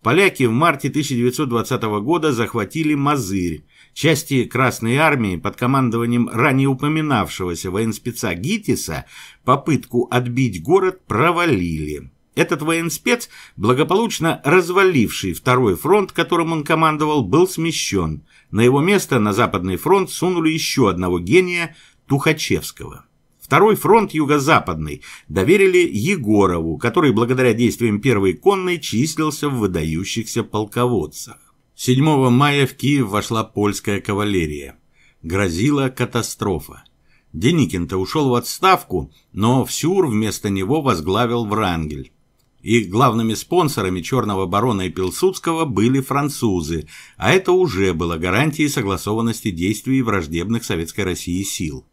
A: Поляки в марте 1920 года захватили Мазырь, Части Красной Армии под командованием ранее упоминавшегося военспеца Гитиса попытку отбить город провалили. Этот военспец, благополучно разваливший второй фронт, которым он командовал, был смещен. На его место на Западный фронт сунули еще одного гения – Тухачевского. Второй фронт юго-западный доверили Егорову, который благодаря действиям первой конной числился в выдающихся полководцах. 7 мая в Киев вошла польская кавалерия. Грозила катастрофа. Деникин-то ушел в отставку, но Всюр вместо него возглавил Врангель. И главными спонсорами «Черного барона» и Пилсудского были французы, а это уже было гарантией согласованности действий враждебных Советской России сил.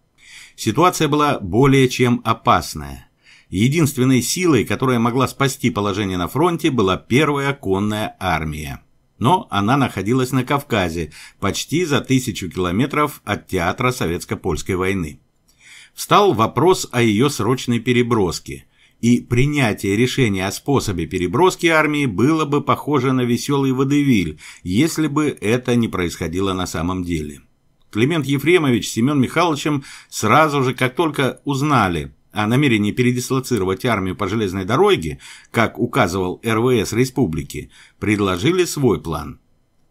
A: Ситуация была более чем опасная. Единственной силой, которая могла спасти положение на фронте, была первая конная армия но она находилась на Кавказе, почти за тысячу километров от театра Советско-Польской войны. Встал вопрос о ее срочной переброске, и принятие решения о способе переброски армии было бы похоже на веселый водевиль, если бы это не происходило на самом деле. Климент Ефремович с Семен Михайловичем сразу же, как только узнали – о намерении передислоцировать армию по железной дороге, как указывал РВС республики, предложили свой план.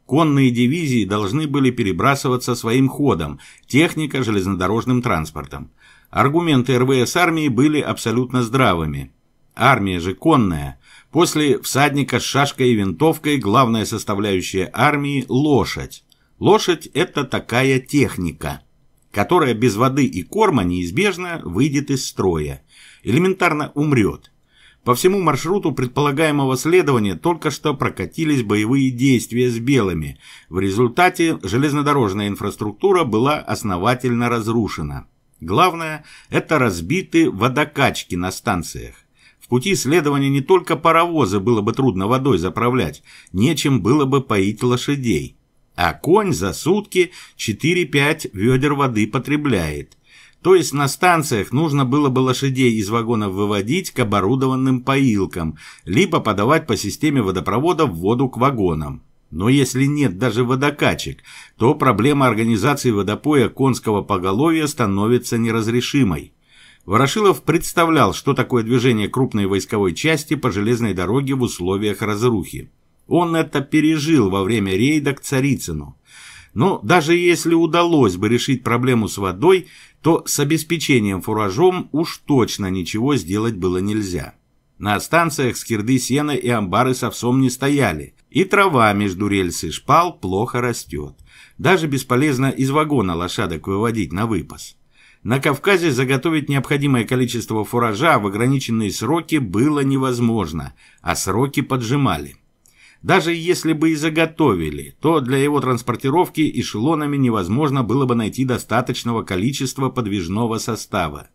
A: Конные дивизии должны были перебрасываться своим ходом, техника железнодорожным транспортом. Аргументы РВС армии были абсолютно здравыми. Армия же конная. После всадника с шашкой и винтовкой главная составляющая армии – лошадь. Лошадь – это такая техника – которая без воды и корма неизбежно выйдет из строя, элементарно умрет. По всему маршруту предполагаемого следования только что прокатились боевые действия с белыми. В результате железнодорожная инфраструктура была основательно разрушена. Главное – это разбиты водокачки на станциях. В пути следования не только паровозы было бы трудно водой заправлять, нечем было бы поить лошадей а конь за сутки 4-5 ведер воды потребляет. То есть на станциях нужно было бы лошадей из вагонов выводить к оборудованным поилкам, либо подавать по системе водопровода воду к вагонам. Но если нет даже водокачек, то проблема организации водопоя конского поголовья становится неразрешимой. Ворошилов представлял, что такое движение крупной войсковой части по железной дороге в условиях разрухи. Он это пережил во время рейда к Царицыну. Но даже если удалось бы решить проблему с водой, то с обеспечением фуражом уж точно ничего сделать было нельзя. На станциях скирды сена и амбары совсем не стояли, и трава между рельс и шпал плохо растет. Даже бесполезно из вагона лошадок выводить на выпас. На Кавказе заготовить необходимое количество фуража в ограниченные сроки было невозможно, а сроки поджимали. Даже если бы и заготовили, то для его транспортировки эшелонами невозможно было бы найти достаточного количества подвижного состава.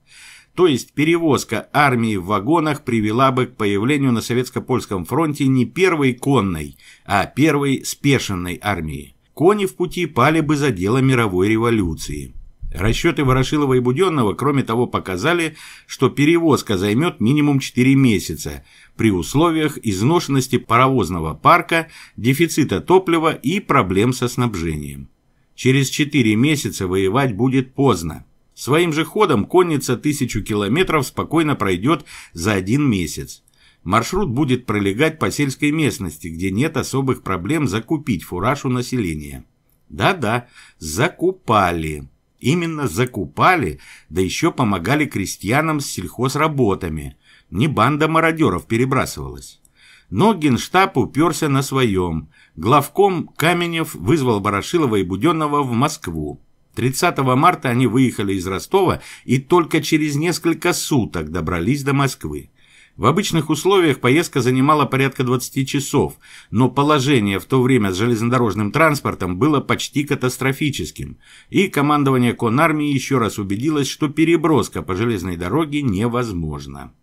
A: То есть перевозка армии в вагонах привела бы к появлению на Советско-Польском фронте не первой конной, а первой спешенной армии. Кони в пути пали бы за дело мировой революции. Расчеты Ворошилова и Буденного, кроме того, показали, что перевозка займет минимум 4 месяца при условиях изношенности паровозного парка, дефицита топлива и проблем со снабжением. Через 4 месяца воевать будет поздно. Своим же ходом конница тысячу километров спокойно пройдет за один месяц. Маршрут будет пролегать по сельской местности, где нет особых проблем закупить фураж у населения. Да-да, закупали. Именно закупали, да еще помогали крестьянам с сельхозработами. Не банда мародеров перебрасывалась. Но генштаб уперся на своем. Главком Каменев вызвал Барашилова и Буденного в Москву. 30 марта они выехали из Ростова и только через несколько суток добрались до Москвы. В обычных условиях поездка занимала порядка 20 часов, но положение в то время с железнодорожным транспортом было почти катастрофическим, и командование Конармии еще раз убедилось, что переброска по железной дороге невозможна.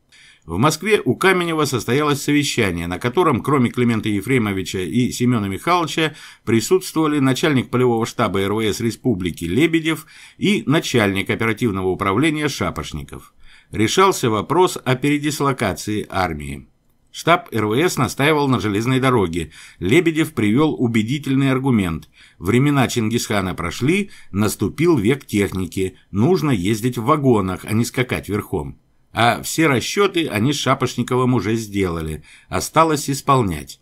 A: В Москве у Каменева состоялось совещание, на котором, кроме Климента Ефремовича и Семена Михайловича, присутствовали начальник полевого штаба РВС Республики Лебедев и начальник оперативного управления Шапошников решался вопрос о передислокации армии. Штаб РВС настаивал на железной дороге. Лебедев привел убедительный аргумент. Времена Чингисхана прошли, наступил век техники. Нужно ездить в вагонах, а не скакать верхом. А все расчеты они с Шапошниковым уже сделали. Осталось исполнять.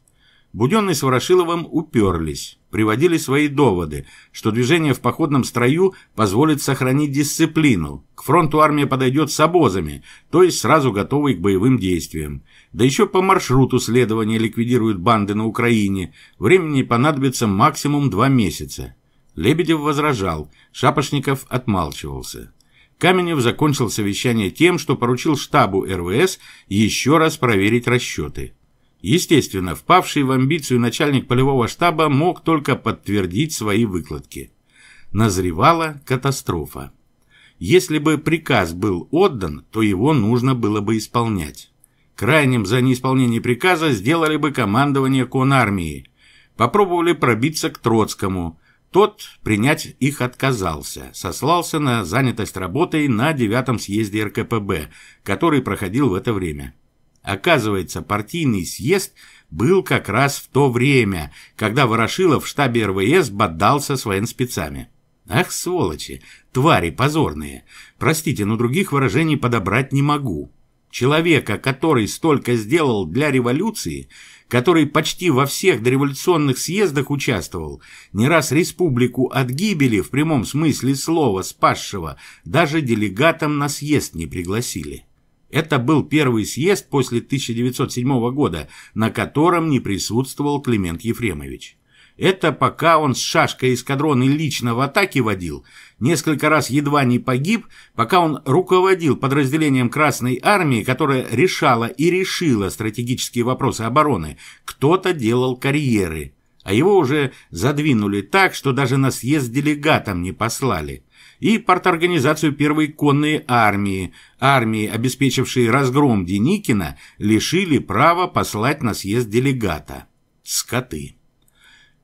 A: Буденный с Ворошиловым уперлись, приводили свои доводы, что движение в походном строю позволит сохранить дисциплину, к фронту армия подойдет с обозами, то есть сразу готовой к боевым действиям. Да еще по маршруту следования ликвидируют банды на Украине, времени понадобится максимум два месяца. Лебедев возражал, Шапошников отмалчивался. Каменев закончил совещание тем, что поручил штабу РВС еще раз проверить расчеты. Естественно, впавший в амбицию начальник полевого штаба мог только подтвердить свои выкладки. Назревала катастрофа. Если бы приказ был отдан, то его нужно было бы исполнять. Крайним за неисполнение приказа сделали бы командование конармии. Попробовали пробиться к Троцкому. Тот принять их отказался, сослался на занятость работой на девятом съезде РКПБ, который проходил в это время. Оказывается, партийный съезд был как раз в то время, когда Ворошилов в штабе РВС бодался с военспецами. Ах, сволочи, твари позорные. Простите, но других выражений подобрать не могу. Человека, который столько сделал для революции, который почти во всех дореволюционных съездах участвовал, не раз республику от гибели в прямом смысле слова спасшего, даже делегатом на съезд не пригласили. Это был первый съезд после 1907 года, на котором не присутствовал Климент Ефремович. Это пока он с шашкой эскадрона лично в атаке водил, несколько раз едва не погиб, пока он руководил подразделением Красной Армии, которое решало и решило стратегические вопросы обороны, кто-то делал карьеры, а его уже задвинули так, что даже на съезд делегатам не послали и парторганизацию первой конной армии, армии, обеспечившей разгром Деникина, лишили права послать на съезд делегата. Скоты.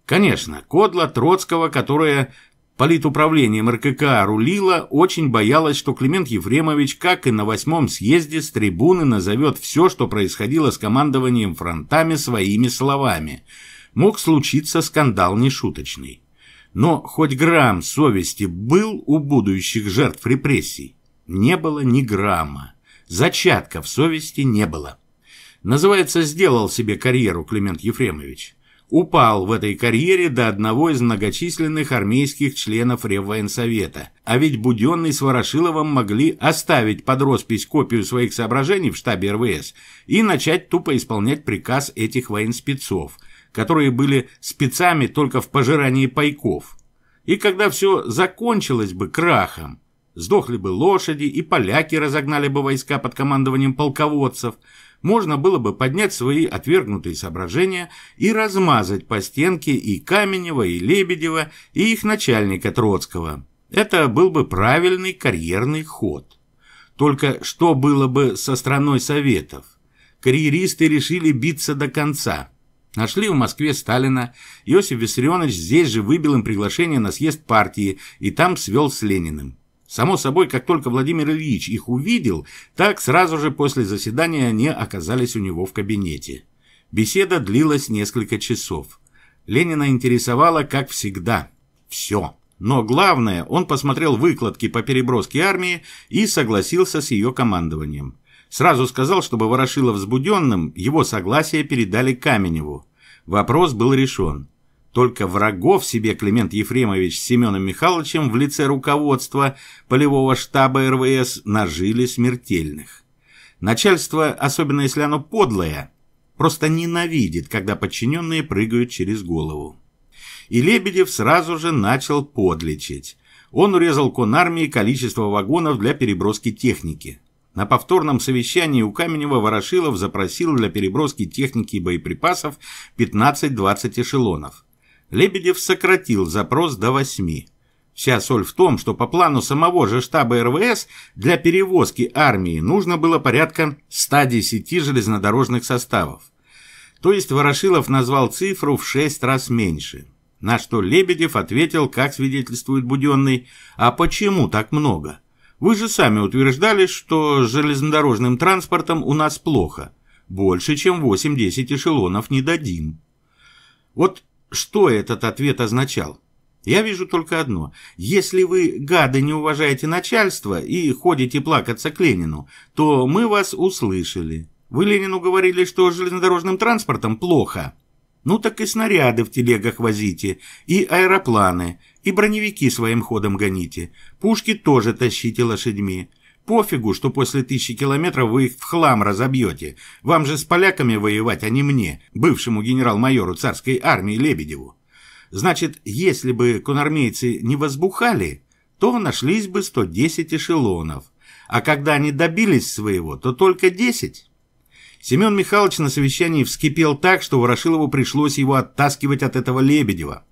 A: Конечно, Кодла Троцкого, которая Политуправлением РКК рулила, очень боялась, что Климент Ефремович, как и на восьмом съезде, с трибуны назовет все, что происходило с командованием фронтами своими словами. Мог случиться скандал нешуточный. Но хоть грамм совести был у будущих жертв репрессий, не было ни грамма. зачатка в совести не было. Называется, сделал себе карьеру Климент Ефремович. Упал в этой карьере до одного из многочисленных армейских членов Реввоенсовета. А ведь Буденный с Ворошиловым могли оставить под роспись копию своих соображений в штабе РВС и начать тупо исполнять приказ этих военспецов – которые были спецами только в пожирании пайков. И когда все закончилось бы крахом, сдохли бы лошади и поляки разогнали бы войска под командованием полководцев, можно было бы поднять свои отвергнутые соображения и размазать по стенке и Каменева, и Лебедева, и их начальника Троцкого. Это был бы правильный карьерный ход. Только что было бы со страной Советов? Карьеристы решили биться до конца. Нашли в Москве Сталина. Иосиф Виссарионович здесь же выбил им приглашение на съезд партии и там свел с Лениным. Само собой, как только Владимир Ильич их увидел, так сразу же после заседания они оказались у него в кабинете. Беседа длилась несколько часов. Ленина интересовало, как всегда, все. Но главное, он посмотрел выкладки по переброске армии и согласился с ее командованием. Сразу сказал, чтобы Ворошилов взбуденным его согласие передали Каменеву. Вопрос был решен. Только врагов себе Климент Ефремович с Семеном Михайловичем в лице руководства полевого штаба РВС нажили смертельных. Начальство, особенно если оно подлое, просто ненавидит, когда подчиненные прыгают через голову. И Лебедев сразу же начал подлечить. Он урезал конармии количество вагонов для переброски техники. На повторном совещании у Каменева Ворошилов запросил для переброски техники и боеприпасов 15-20 эшелонов. Лебедев сократил запрос до 8. Вся соль в том, что по плану самого же штаба РВС для перевозки армии нужно было порядка 110 железнодорожных составов. То есть Ворошилов назвал цифру в 6 раз меньше. На что Лебедев ответил, как свидетельствует Буденный, «А почему так много?» Вы же сами утверждали, что с железнодорожным транспортом у нас плохо. Больше, чем 8-10 эшелонов не дадим. Вот что этот ответ означал? Я вижу только одно. Если вы, гады, не уважаете начальство и ходите плакаться к Ленину, то мы вас услышали. Вы Ленину говорили, что с железнодорожным транспортом плохо. Ну так и снаряды в телегах возите, и аэропланы, и броневики своим ходом гоните. Пушки тоже тащите лошадьми. Пофигу, что после тысячи километров вы их в хлам разобьете. Вам же с поляками воевать, а не мне, бывшему генерал-майору царской армии Лебедеву. Значит, если бы конармейцы не возбухали, то нашлись бы 110 эшелонов. А когда они добились своего, то только 10. Семен Михайлович на совещании вскипел так, что Ворошилову пришлось его оттаскивать от этого Лебедева.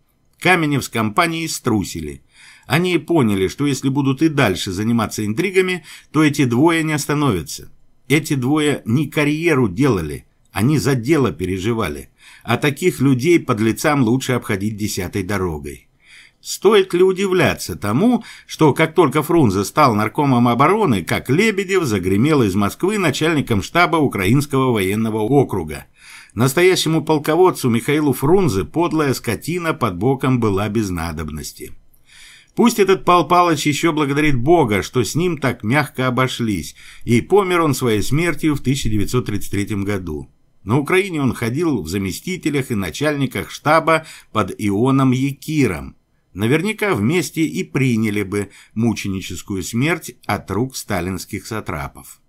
A: Каменев с компанией струсили. Они поняли, что если будут и дальше заниматься интригами, то эти двое не остановятся. Эти двое не карьеру делали, они за дело переживали. А таких людей под лицам лучше обходить десятой дорогой. Стоит ли удивляться тому, что как только Фрунзе стал наркомом обороны, как Лебедев загремел из Москвы начальником штаба Украинского военного округа – Настоящему полководцу Михаилу Фрунзе подлая скотина под боком была без надобности. Пусть этот Пал Палыч еще благодарит Бога, что с ним так мягко обошлись, и помер он своей смертью в 1933 году. На Украине он ходил в заместителях и начальниках штаба под Ионом Якиром. Наверняка вместе и приняли бы мученическую смерть от рук сталинских сатрапов.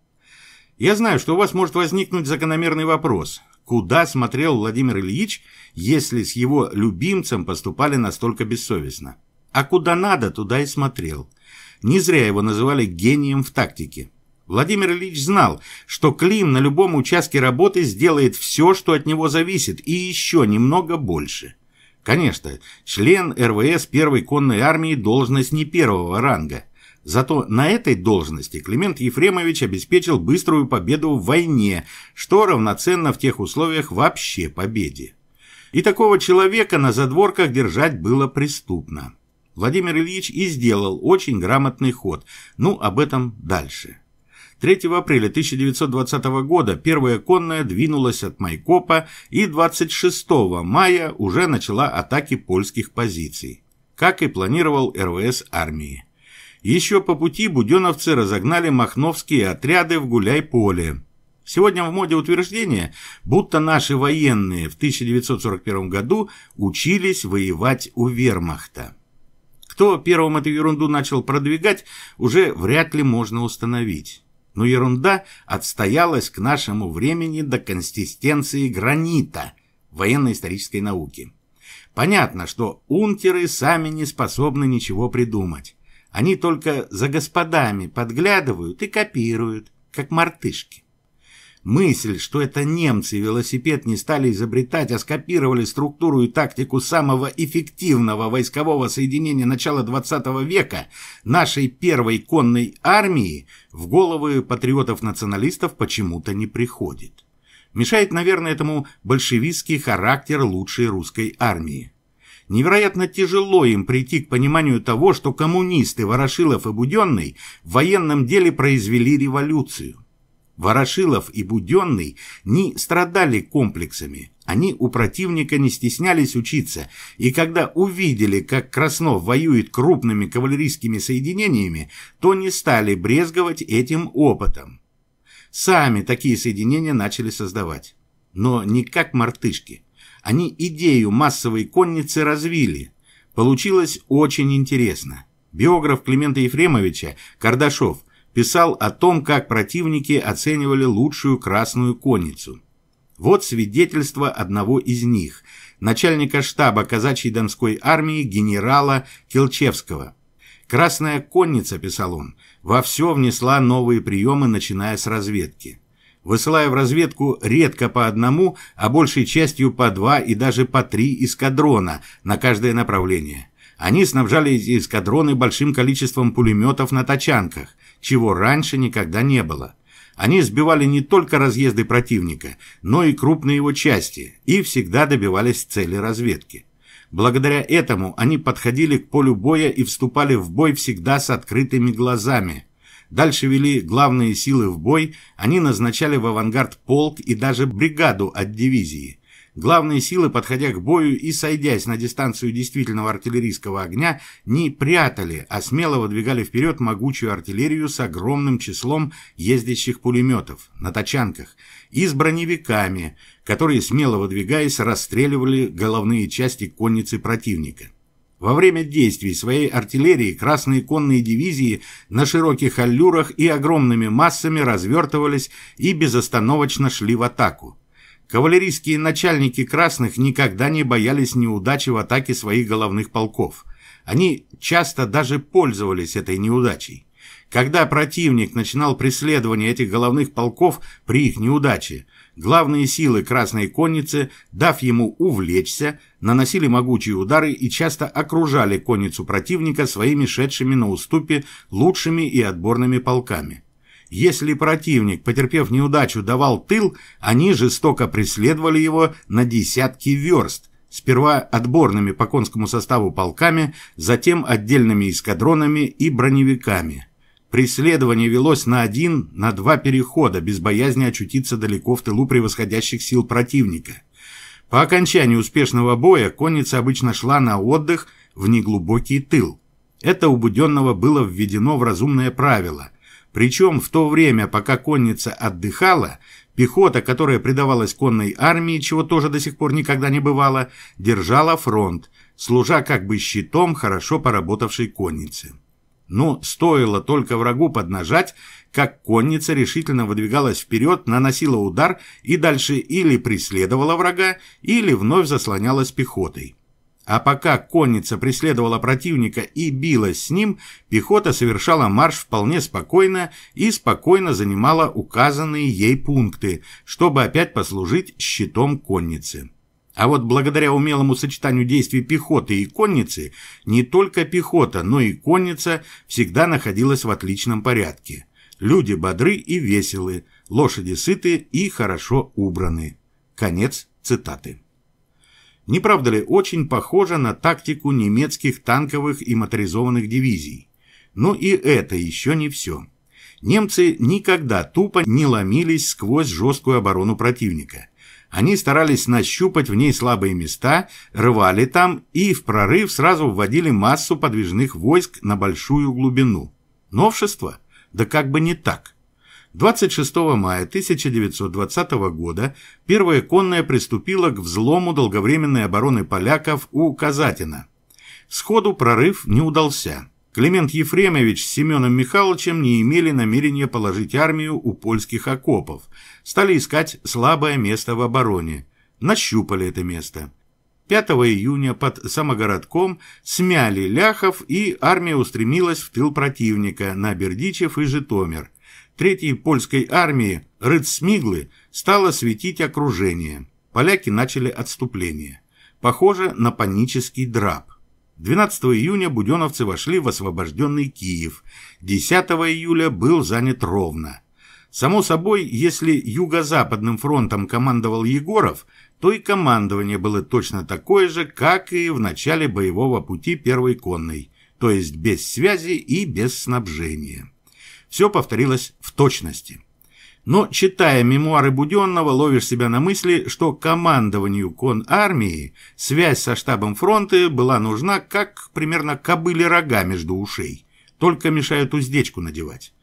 A: Я знаю, что у вас может возникнуть закономерный вопрос. Куда смотрел Владимир Ильич, если с его любимцем поступали настолько бессовестно? А куда надо, туда и смотрел. Не зря его называли гением в тактике. Владимир Ильич знал, что Клим на любом участке работы сделает все, что от него зависит, и еще немного больше. Конечно, член РВС первой конной армии – должность не первого ранга – Зато на этой должности Климент Ефремович обеспечил быструю победу в войне, что равноценно в тех условиях вообще победе. И такого человека на задворках держать было преступно. Владимир Ильич и сделал очень грамотный ход, ну об этом дальше. 3 апреля 1920 года первая конная двинулась от Майкопа и 26 мая уже начала атаки польских позиций, как и планировал РВС армии. Еще по пути буденовцы разогнали махновские отряды в гуляй-поле. Сегодня в моде утверждение, будто наши военные в 1941 году учились воевать у вермахта. Кто первым эту ерунду начал продвигать, уже вряд ли можно установить. Но ерунда отстоялась к нашему времени до консистенции гранита военно-исторической науки. Понятно, что унтеры сами не способны ничего придумать. Они только за господами подглядывают и копируют, как мартышки. Мысль, что это немцы велосипед не стали изобретать, а скопировали структуру и тактику самого эффективного войскового соединения начала 20 века нашей первой конной армии, в головы патриотов-националистов почему-то не приходит. Мешает, наверное, этому большевистский характер лучшей русской армии. Невероятно тяжело им прийти к пониманию того, что коммунисты Ворошилов и Буденный в военном деле произвели революцию. Ворошилов и Буденный не страдали комплексами, они у противника не стеснялись учиться, и когда увидели, как Краснов воюет крупными кавалерийскими соединениями, то не стали брезговать этим опытом. Сами такие соединения начали создавать. Но не как мартышки, они идею массовой конницы развили. Получилось очень интересно. Биограф Климента Ефремовича Кардашов писал о том, как противники оценивали лучшую красную конницу. Вот свидетельство одного из них, начальника штаба казачьей донской армии генерала Келчевского. «Красная конница», – писал он, – «во все внесла новые приемы, начиная с разведки» высылая в разведку редко по одному, а большей частью по два и даже по три эскадрона на каждое направление. Они снабжали эти эскадроны большим количеством пулеметов на тачанках, чего раньше никогда не было. Они сбивали не только разъезды противника, но и крупные его части, и всегда добивались цели разведки. Благодаря этому они подходили к полю боя и вступали в бой всегда с открытыми глазами – Дальше вели главные силы в бой, они назначали в авангард полк и даже бригаду от дивизии. Главные силы, подходя к бою и сойдясь на дистанцию действительного артиллерийского огня, не прятали, а смело выдвигали вперед могучую артиллерию с огромным числом ездящих пулеметов на тачанках и с броневиками, которые, смело выдвигаясь, расстреливали головные части конницы противника. Во время действий своей артиллерии красные конные дивизии на широких аллюрах и огромными массами развертывались и безостановочно шли в атаку. Кавалерийские начальники красных никогда не боялись неудачи в атаке своих головных полков. Они часто даже пользовались этой неудачей. Когда противник начинал преследование этих головных полков при их неудаче, Главные силы Красной Конницы, дав ему увлечься, наносили могучие удары и часто окружали конницу противника своими шедшими на уступе лучшими и отборными полками. Если противник, потерпев неудачу, давал тыл, они жестоко преследовали его на десятки верст, сперва отборными по конскому составу полками, затем отдельными эскадронами и броневиками. Преследование велось на один, на два перехода, без боязни очутиться далеко в тылу превосходящих сил противника. По окончании успешного боя конница обычно шла на отдых в неглубокий тыл. Это у Буденного было введено в разумное правило. Причем в то время, пока конница отдыхала, пехота, которая придавалась конной армии, чего тоже до сих пор никогда не бывало, держала фронт, служа как бы щитом хорошо поработавшей конницы. Но стоило только врагу поднажать, как конница решительно выдвигалась вперед, наносила удар и дальше или преследовала врага, или вновь заслонялась пехотой. А пока конница преследовала противника и билась с ним, пехота совершала марш вполне спокойно и спокойно занимала указанные ей пункты, чтобы опять послужить щитом конницы. А вот благодаря умелому сочетанию действий пехоты и конницы, не только пехота, но и конница всегда находилась в отличном порядке. Люди бодры и веселы, лошади сыты и хорошо убраны. Конец цитаты. Не правда ли очень похоже на тактику немецких танковых и моторизованных дивизий? Но и это еще не все. Немцы никогда тупо не ломились сквозь жесткую оборону противника – они старались нащупать в ней слабые места, рвали там и в прорыв сразу вводили массу подвижных войск на большую глубину. Новшество? Да как бы не так. 26 мая 1920 года первая конная приступила к взлому долговременной обороны поляков у Казатина. Сходу прорыв не удался. Климент Ефремович с Семеном Михайловичем не имели намерения положить армию у польских окопов, стали искать слабое место в обороне, нащупали это место. 5 июня под самогородком смяли ляхов и армия устремилась в тыл противника на Бердичев и Житомир. Третьей польской армии Рыцмиглы стало светить окружение. Поляки начали отступление. Похоже на панический драп. 12 июня буденовцы вошли в освобожденный Киев, 10 июля был занят Ровно. Само собой, если Юго-Западным фронтом командовал Егоров, то и командование было точно такое же, как и в начале боевого пути Первой конной, то есть без связи и без снабжения. Все повторилось в точности. Но, читая мемуары Буденного, ловишь себя на мысли, что командованию кон армии связь со штабом фронта была нужна, как примерно кобыли рога между ушей, только мешают уздечку надевать.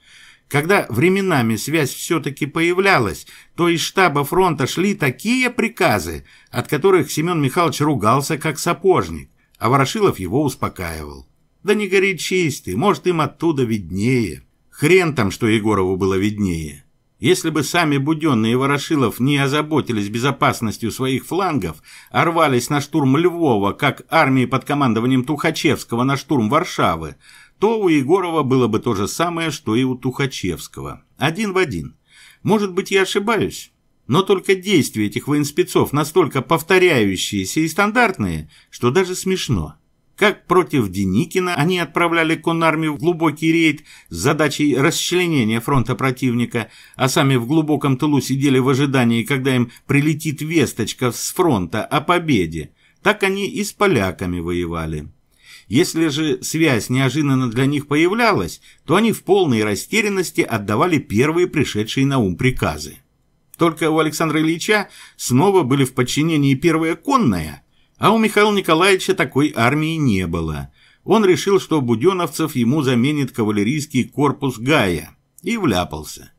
A: Когда временами связь все-таки появлялась, то из штаба фронта шли такие приказы, от которых Семен Михайлович ругался как сапожник, а Ворошилов его успокаивал. «Да не горячись ты, может, им оттуда виднее». Хрен там, что Егорову было виднее. Если бы сами Буденный и Ворошилов не озаботились безопасностью своих флангов, а рвались на штурм Львова, как армии под командованием Тухачевского на штурм Варшавы, то у Егорова было бы то же самое, что и у Тухачевского. Один в один. Может быть, я ошибаюсь? Но только действия этих военспецов настолько повторяющиеся и стандартные, что даже смешно. Как против Деникина они отправляли конармию в глубокий рейд с задачей расчленения фронта противника, а сами в глубоком тылу сидели в ожидании, когда им прилетит весточка с фронта о победе, так они и с поляками воевали. Если же связь неожиданно для них появлялась, то они в полной растерянности отдавали первые пришедшие на ум приказы. Только у Александра Ильича снова были в подчинении первая конная, а у Михаила Николаевича такой армии не было. Он решил, что Буденовцев ему заменит кавалерийский корпус Гая, и вляпался.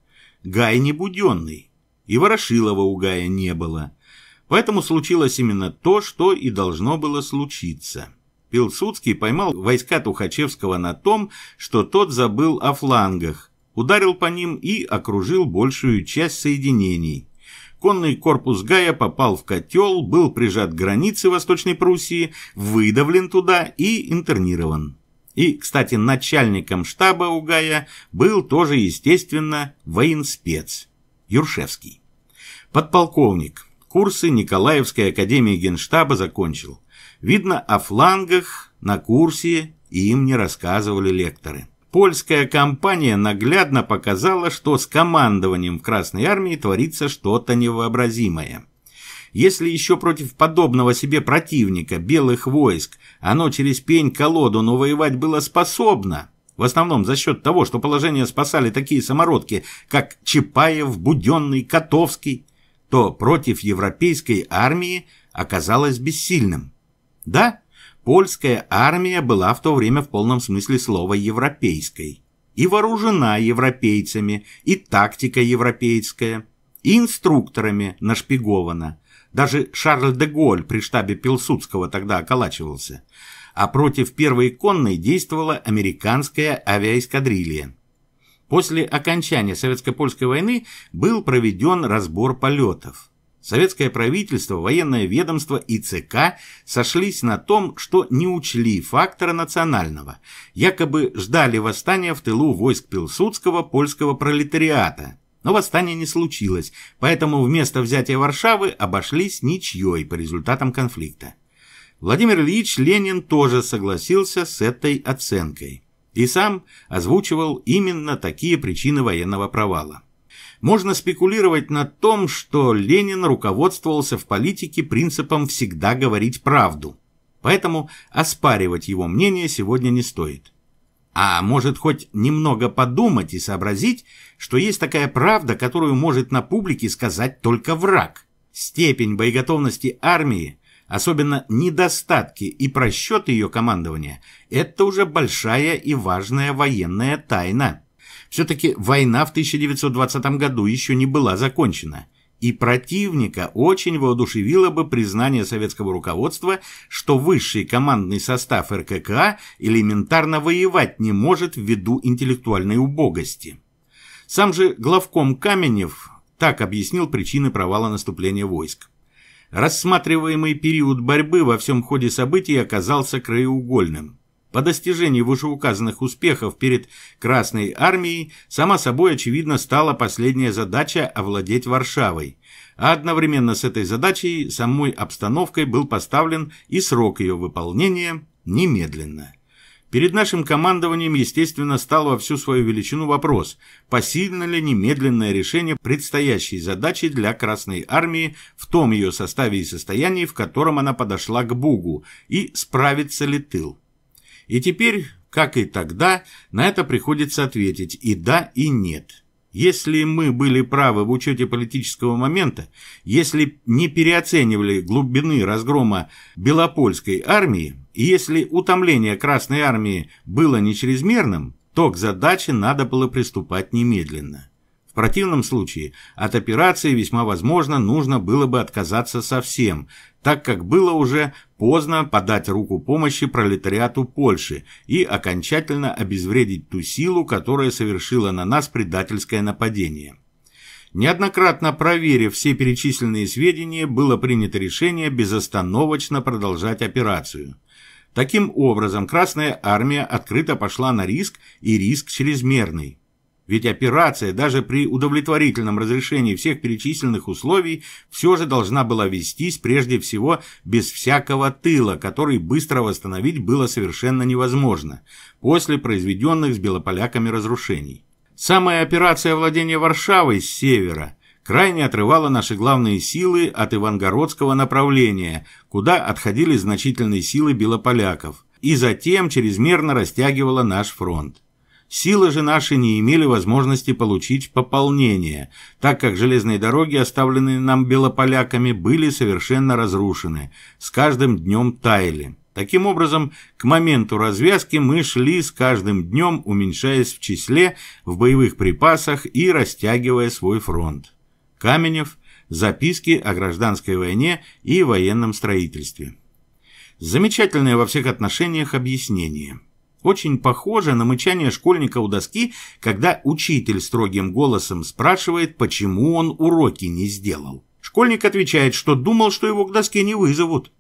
A: Гай не Буденный, и Ворошилова у Гая не было. Поэтому случилось именно то, что и должно было случиться. Пилсудский поймал войска Тухачевского на том, что тот забыл о флангах, ударил по ним и окружил большую часть соединений – конный корпус Гая попал в котел, был прижат к границе Восточной Пруссии, выдавлен туда и интернирован. И, кстати, начальником штаба у Гая был тоже, естественно, военспец Юршевский. Подполковник. Курсы Николаевской академии генштаба закончил. Видно, о флангах на курсе им не рассказывали лекторы. Польская кампания наглядно показала, что с командованием в Красной Армии творится что-то невообразимое. Если еще против подобного себе противника, белых войск, оно через пень-колоду, но воевать было способно, в основном за счет того, что положение спасали такие самородки, как Чапаев, Буденный, Котовский, то против европейской армии оказалось бессильным. Да, Польская армия была в то время в полном смысле слова европейской. И вооружена европейцами, и тактика европейская, и инструкторами нашпигована. Даже Шарль де Голь при штабе Пилсудского тогда околачивался. А против первой конной действовала американская авиаэскадрилья. После окончания Советско-Польской войны был проведен разбор полетов. Советское правительство, военное ведомство и ЦК сошлись на том, что не учли фактора национального, якобы ждали восстания в тылу войск Пилсудского польского пролетариата. Но восстания не случилось, поэтому вместо взятия Варшавы обошлись ничьей по результатам конфликта. Владимир Ильич Ленин тоже согласился с этой оценкой и сам озвучивал именно такие причины военного провала можно спекулировать на том, что Ленин руководствовался в политике принципом всегда говорить правду. Поэтому оспаривать его мнение сегодня не стоит. А может хоть немного подумать и сообразить, что есть такая правда, которую может на публике сказать только враг. Степень боеготовности армии, особенно недостатки и просчет ее командования, это уже большая и важная военная тайна. Все-таки война в 1920 году еще не была закончена, и противника очень воодушевило бы признание советского руководства, что высший командный состав РККА элементарно воевать не может ввиду интеллектуальной убогости. Сам же главком Каменев так объяснил причины провала наступления войск. Рассматриваемый период борьбы во всем ходе событий оказался краеугольным – по достижении вышеуказанных успехов перед Красной армией, сама собой очевидно стала последняя задача овладеть Варшавой, а одновременно с этой задачей самой обстановкой был поставлен и срок ее выполнения немедленно. Перед нашим командованием, естественно, стал во всю свою величину вопрос, посильно ли немедленное решение предстоящей задачи для Красной Армии в том ее составе и состоянии, в котором она подошла к Бугу, и справится ли тыл. И теперь, как и тогда, на это приходится ответить и да, и нет. Если мы были правы в учете политического момента, если не переоценивали глубины разгрома Белопольской армии, и если утомление Красной армии было не чрезмерным, то к задаче надо было приступать немедленно. В противном случае от операции весьма возможно нужно было бы отказаться совсем, так как было уже поздно подать руку помощи пролетариату Польши и окончательно обезвредить ту силу, которая совершила на нас предательское нападение. Неоднократно проверив все перечисленные сведения, было принято решение безостановочно продолжать операцию. Таким образом, Красная Армия открыто пошла на риск и риск чрезмерный. Ведь операция, даже при удовлетворительном разрешении всех перечисленных условий, все же должна была вестись прежде всего без всякого тыла, который быстро восстановить было совершенно невозможно, после произведенных с белополяками разрушений. Самая операция владения Варшавой с севера крайне отрывала наши главные силы от Ивангородского направления, куда отходили значительные силы белополяков, и затем чрезмерно растягивала наш фронт. Силы же наши не имели возможности получить пополнение, так как железные дороги, оставленные нам белополяками, были совершенно разрушены, с каждым днем таяли. Таким образом, к моменту развязки мы шли с каждым днем, уменьшаясь в числе, в боевых припасах и растягивая свой фронт. Каменев. Записки о гражданской войне и военном строительстве. Замечательное во всех отношениях объяснение. Очень похоже на мычание школьника у доски, когда учитель строгим голосом спрашивает, почему он уроки не сделал. Школьник отвечает, что думал, что его к доске не вызовут.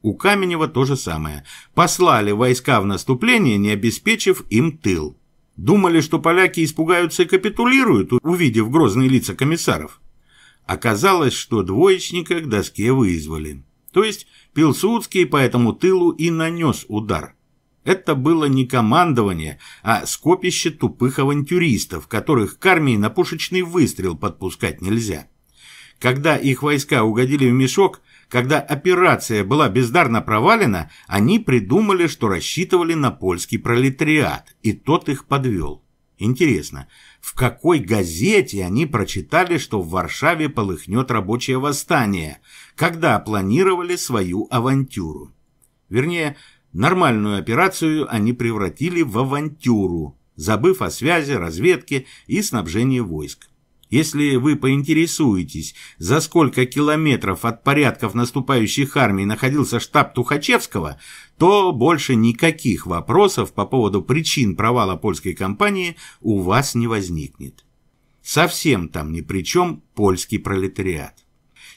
A: У Каменева то же самое. Послали войска в наступление, не обеспечив им тыл. Думали, что поляки испугаются и капитулируют, увидев грозные лица комиссаров. Оказалось, что двоечника к доске вызвали. То есть Пилсудский по этому тылу и нанес удар – это было не командование, а скопище тупых авантюристов, которых к армии на пушечный выстрел подпускать нельзя. Когда их войска угодили в мешок, когда операция была бездарно провалена, они придумали, что рассчитывали на польский пролетариат, и тот их подвел. Интересно, в какой газете они прочитали, что в Варшаве полыхнет рабочее восстание, когда планировали свою авантюру? Вернее, Нормальную операцию они превратили в авантюру, забыв о связи, разведке и снабжении войск. Если вы поинтересуетесь, за сколько километров от порядков наступающих армий находился штаб Тухачевского, то больше никаких вопросов по поводу причин провала польской кампании у вас не возникнет. Совсем там ни при чем польский пролетариат.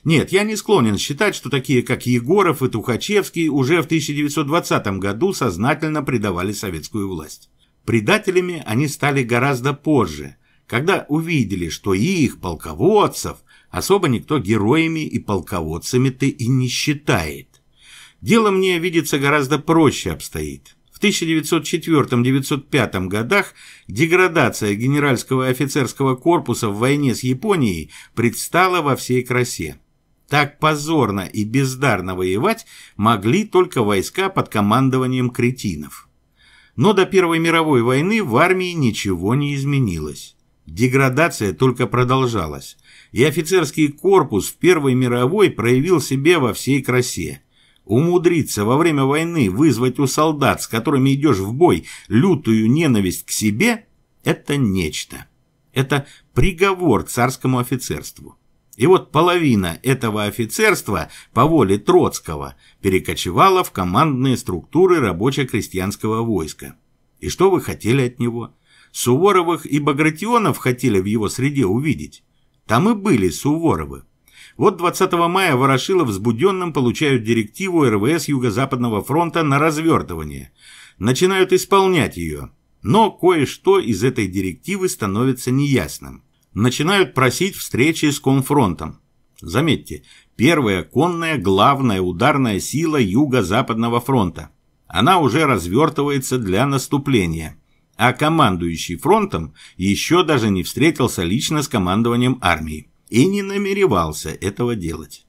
A: Нет, я не склонен считать, что такие, как Егоров и Тухачевский, уже в 1920 году сознательно предавали советскую власть. Предателями они стали гораздо позже, когда увидели, что их, полководцев, особо никто героями и полководцами-то и не считает. Дело мне, видится, гораздо проще обстоит. В 1904-1905 годах деградация генеральского офицерского корпуса в войне с Японией предстала во всей красе. Так позорно и бездарно воевать могли только войска под командованием кретинов. Но до Первой мировой войны в армии ничего не изменилось. Деградация только продолжалась, и офицерский корпус в Первой мировой проявил себя во всей красе. Умудриться во время войны вызвать у солдат, с которыми идешь в бой, лютую ненависть к себе – это нечто. Это приговор царскому офицерству. И вот половина этого офицерства по воле Троцкого перекочевала в командные структуры рабоче-крестьянского войска. И что вы хотели от него? Суворовых и Багратионов хотели в его среде увидеть. Там и были Суворовы. Вот 20 мая Ворошилов взбуденным получают директиву РВС Юго-Западного фронта на развертывание. Начинают исполнять ее. Но кое-что из этой директивы становится неясным начинают просить встречи с конфронтом. Заметьте, первая конная главная ударная сила Юго-Западного фронта. Она уже развертывается для наступления. А командующий фронтом еще даже не встретился лично с командованием армии. И не намеревался этого делать.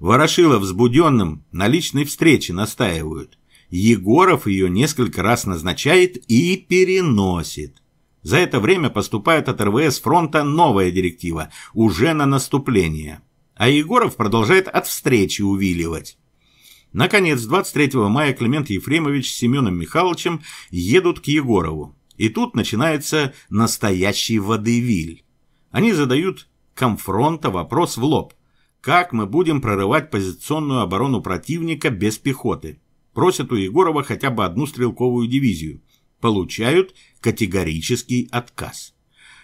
A: Ворошилов взбуденным на личной встрече настаивают. Егоров ее несколько раз назначает и переносит. За это время поступает от РВС фронта новая директива, уже на наступление. А Егоров продолжает от встречи увиливать. Наконец, 23 мая Климент Ефремович с Семеном Михайловичем едут к Егорову. И тут начинается настоящий водевиль. Они задают конфронта вопрос в лоб. Как мы будем прорывать позиционную оборону противника без пехоты? Просят у Егорова хотя бы одну стрелковую дивизию получают категорический отказ.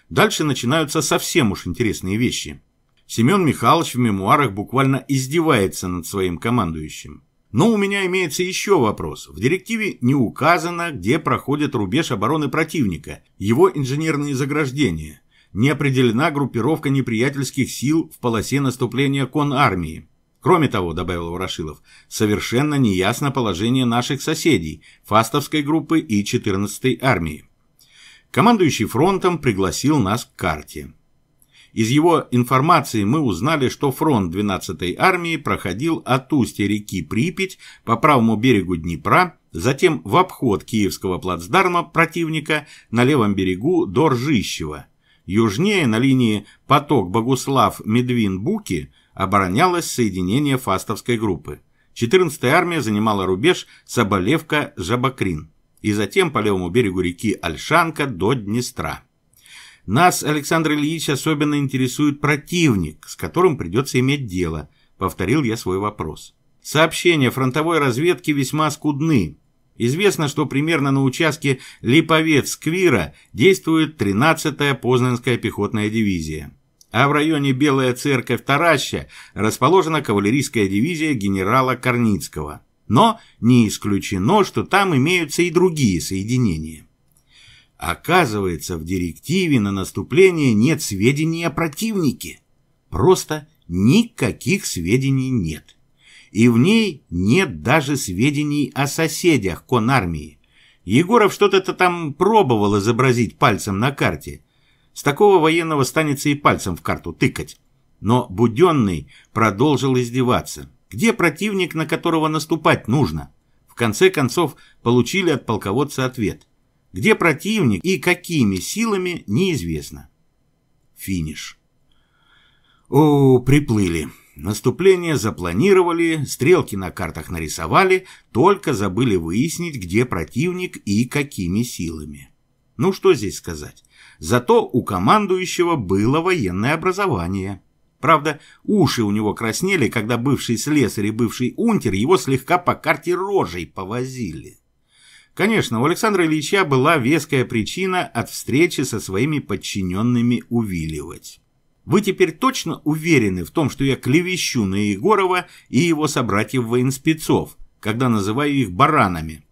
A: Дальше начинаются совсем уж интересные вещи. Семен Михайлович в мемуарах буквально издевается над своим командующим. Но у меня имеется еще вопрос. В директиве не указано, где проходит рубеж обороны противника, его инженерные заграждения. Не определена группировка неприятельских сил в полосе наступления Кон-Армии. Кроме того, добавил Ворошилов, совершенно неясно положение наших соседей, фастовской группы и 14-й армии. Командующий фронтом пригласил нас к карте. Из его информации мы узнали, что фронт 12-й армии проходил от устья реки Припять по правому берегу Днепра, затем в обход Киевского плацдарма противника на левом берегу до Ржищева. Южнее на линии поток Богуслав-Медвин-Буки оборонялось соединение фастовской группы. 14-я армия занимала рубеж Соболевка-Жабакрин и затем по левому берегу реки Альшанка до Днестра. Нас, Александр Ильич, особенно интересует противник, с которым придется иметь дело, повторил я свой вопрос. Сообщения фронтовой разведки весьма скудны. Известно, что примерно на участке Липовец-Сквира действует 13-я Познанская пехотная дивизия а в районе Белая Церковь Тараща расположена кавалерийская дивизия генерала Корницкого. Но не исключено, что там имеются и другие соединения. Оказывается, в директиве на наступление нет сведений о противнике. Просто никаких сведений нет. И в ней нет даже сведений о соседях конармии. Егоров что-то там пробовал изобразить пальцем на карте – с такого военного станется и пальцем в карту тыкать. Но Буденный продолжил издеваться. Где противник, на которого наступать нужно? В конце концов, получили от полководца ответ. Где противник и какими силами, неизвестно. Финиш. О, приплыли. Наступление запланировали, стрелки на картах нарисовали, только забыли выяснить, где противник и какими силами. Ну что здесь сказать? Зато у командующего было военное образование. Правда, уши у него краснели, когда бывший слесарь и бывший унтер его слегка по карте рожей повозили. Конечно, у Александра Ильича была веская причина от встречи со своими подчиненными увиливать. Вы теперь точно уверены в том, что я клевещу на Егорова и его собратьев-военспецов, когда называю их баранами?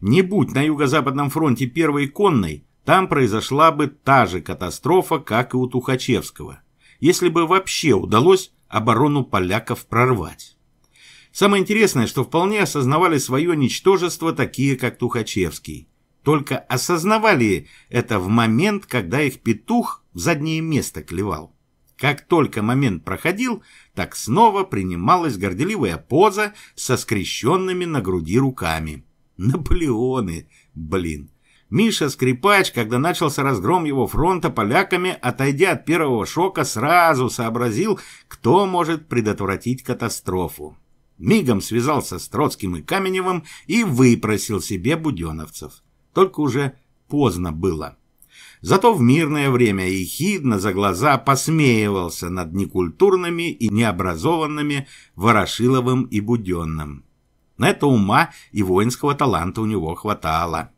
A: Не будь на Юго-Западном фронте первой конной, там произошла бы та же катастрофа, как и у Тухачевского, если бы вообще удалось оборону поляков прорвать. Самое интересное, что вполне осознавали свое ничтожество такие, как Тухачевский. Только осознавали это в момент, когда их петух в заднее место клевал. Как только момент проходил, так снова принималась горделивая поза со скрещенными на груди руками. Наполеоны, блин. Миша Скрипач, когда начался разгром его фронта поляками, отойдя от первого шока, сразу сообразил, кто может предотвратить катастрофу. Мигом связался с Троцким и Каменевым и выпросил себе буденовцев. Только уже поздно было. Зато в мирное время ехидно за глаза посмеивался над некультурными и необразованными Ворошиловым и Буденным. На это ума и воинского таланта у него хватало.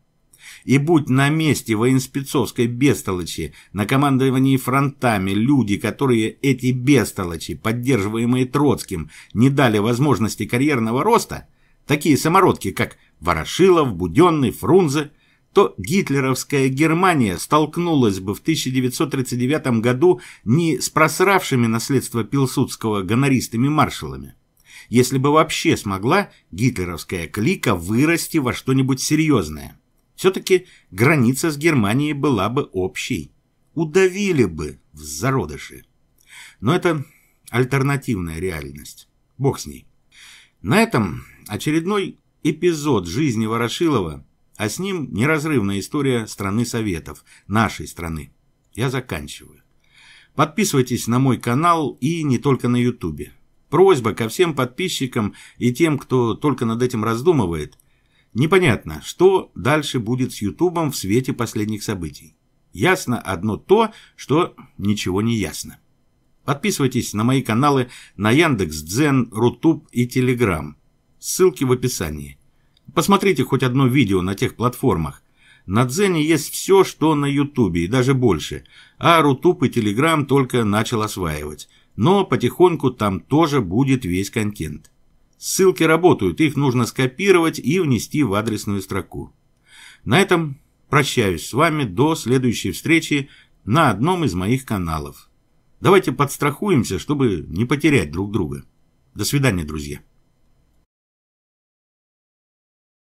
A: И будь на месте военспецовской бестолочи, на командовании фронтами люди, которые эти бестолочи, поддерживаемые Троцким, не дали возможности карьерного роста, такие самородки, как Ворошилов, Буденный, Фрунзе, то гитлеровская Германия столкнулась бы в 1939 году не с просравшими наследство Пилсудского гонористами-маршалами. Если бы вообще смогла гитлеровская клика вырасти во что-нибудь серьезное – все-таки граница с Германией была бы общей. Удавили бы в зародыши. Но это альтернативная реальность. Бог с ней. На этом очередной эпизод жизни Ворошилова, а с ним неразрывная история страны Советов, нашей страны. Я заканчиваю. Подписывайтесь на мой канал и не только на ютубе. Просьба ко всем подписчикам и тем, кто только над этим раздумывает – Непонятно, что дальше будет с Ютубом в свете последних событий. Ясно одно то, что ничего не ясно. Подписывайтесь на мои каналы на Яндекс, Дзен, Рутуб и Телеграм. Ссылки в описании. Посмотрите хоть одно видео на тех платформах. На Дзене есть все, что на Ютубе, и даже больше. А Рутуб и Телеграм только начал осваивать. Но потихоньку там тоже будет весь контент. Ссылки работают, их нужно скопировать и внести в адресную строку. На этом прощаюсь с вами до следующей встречи на одном из моих каналов. Давайте подстрахуемся, чтобы не потерять друг друга. До свидания, друзья.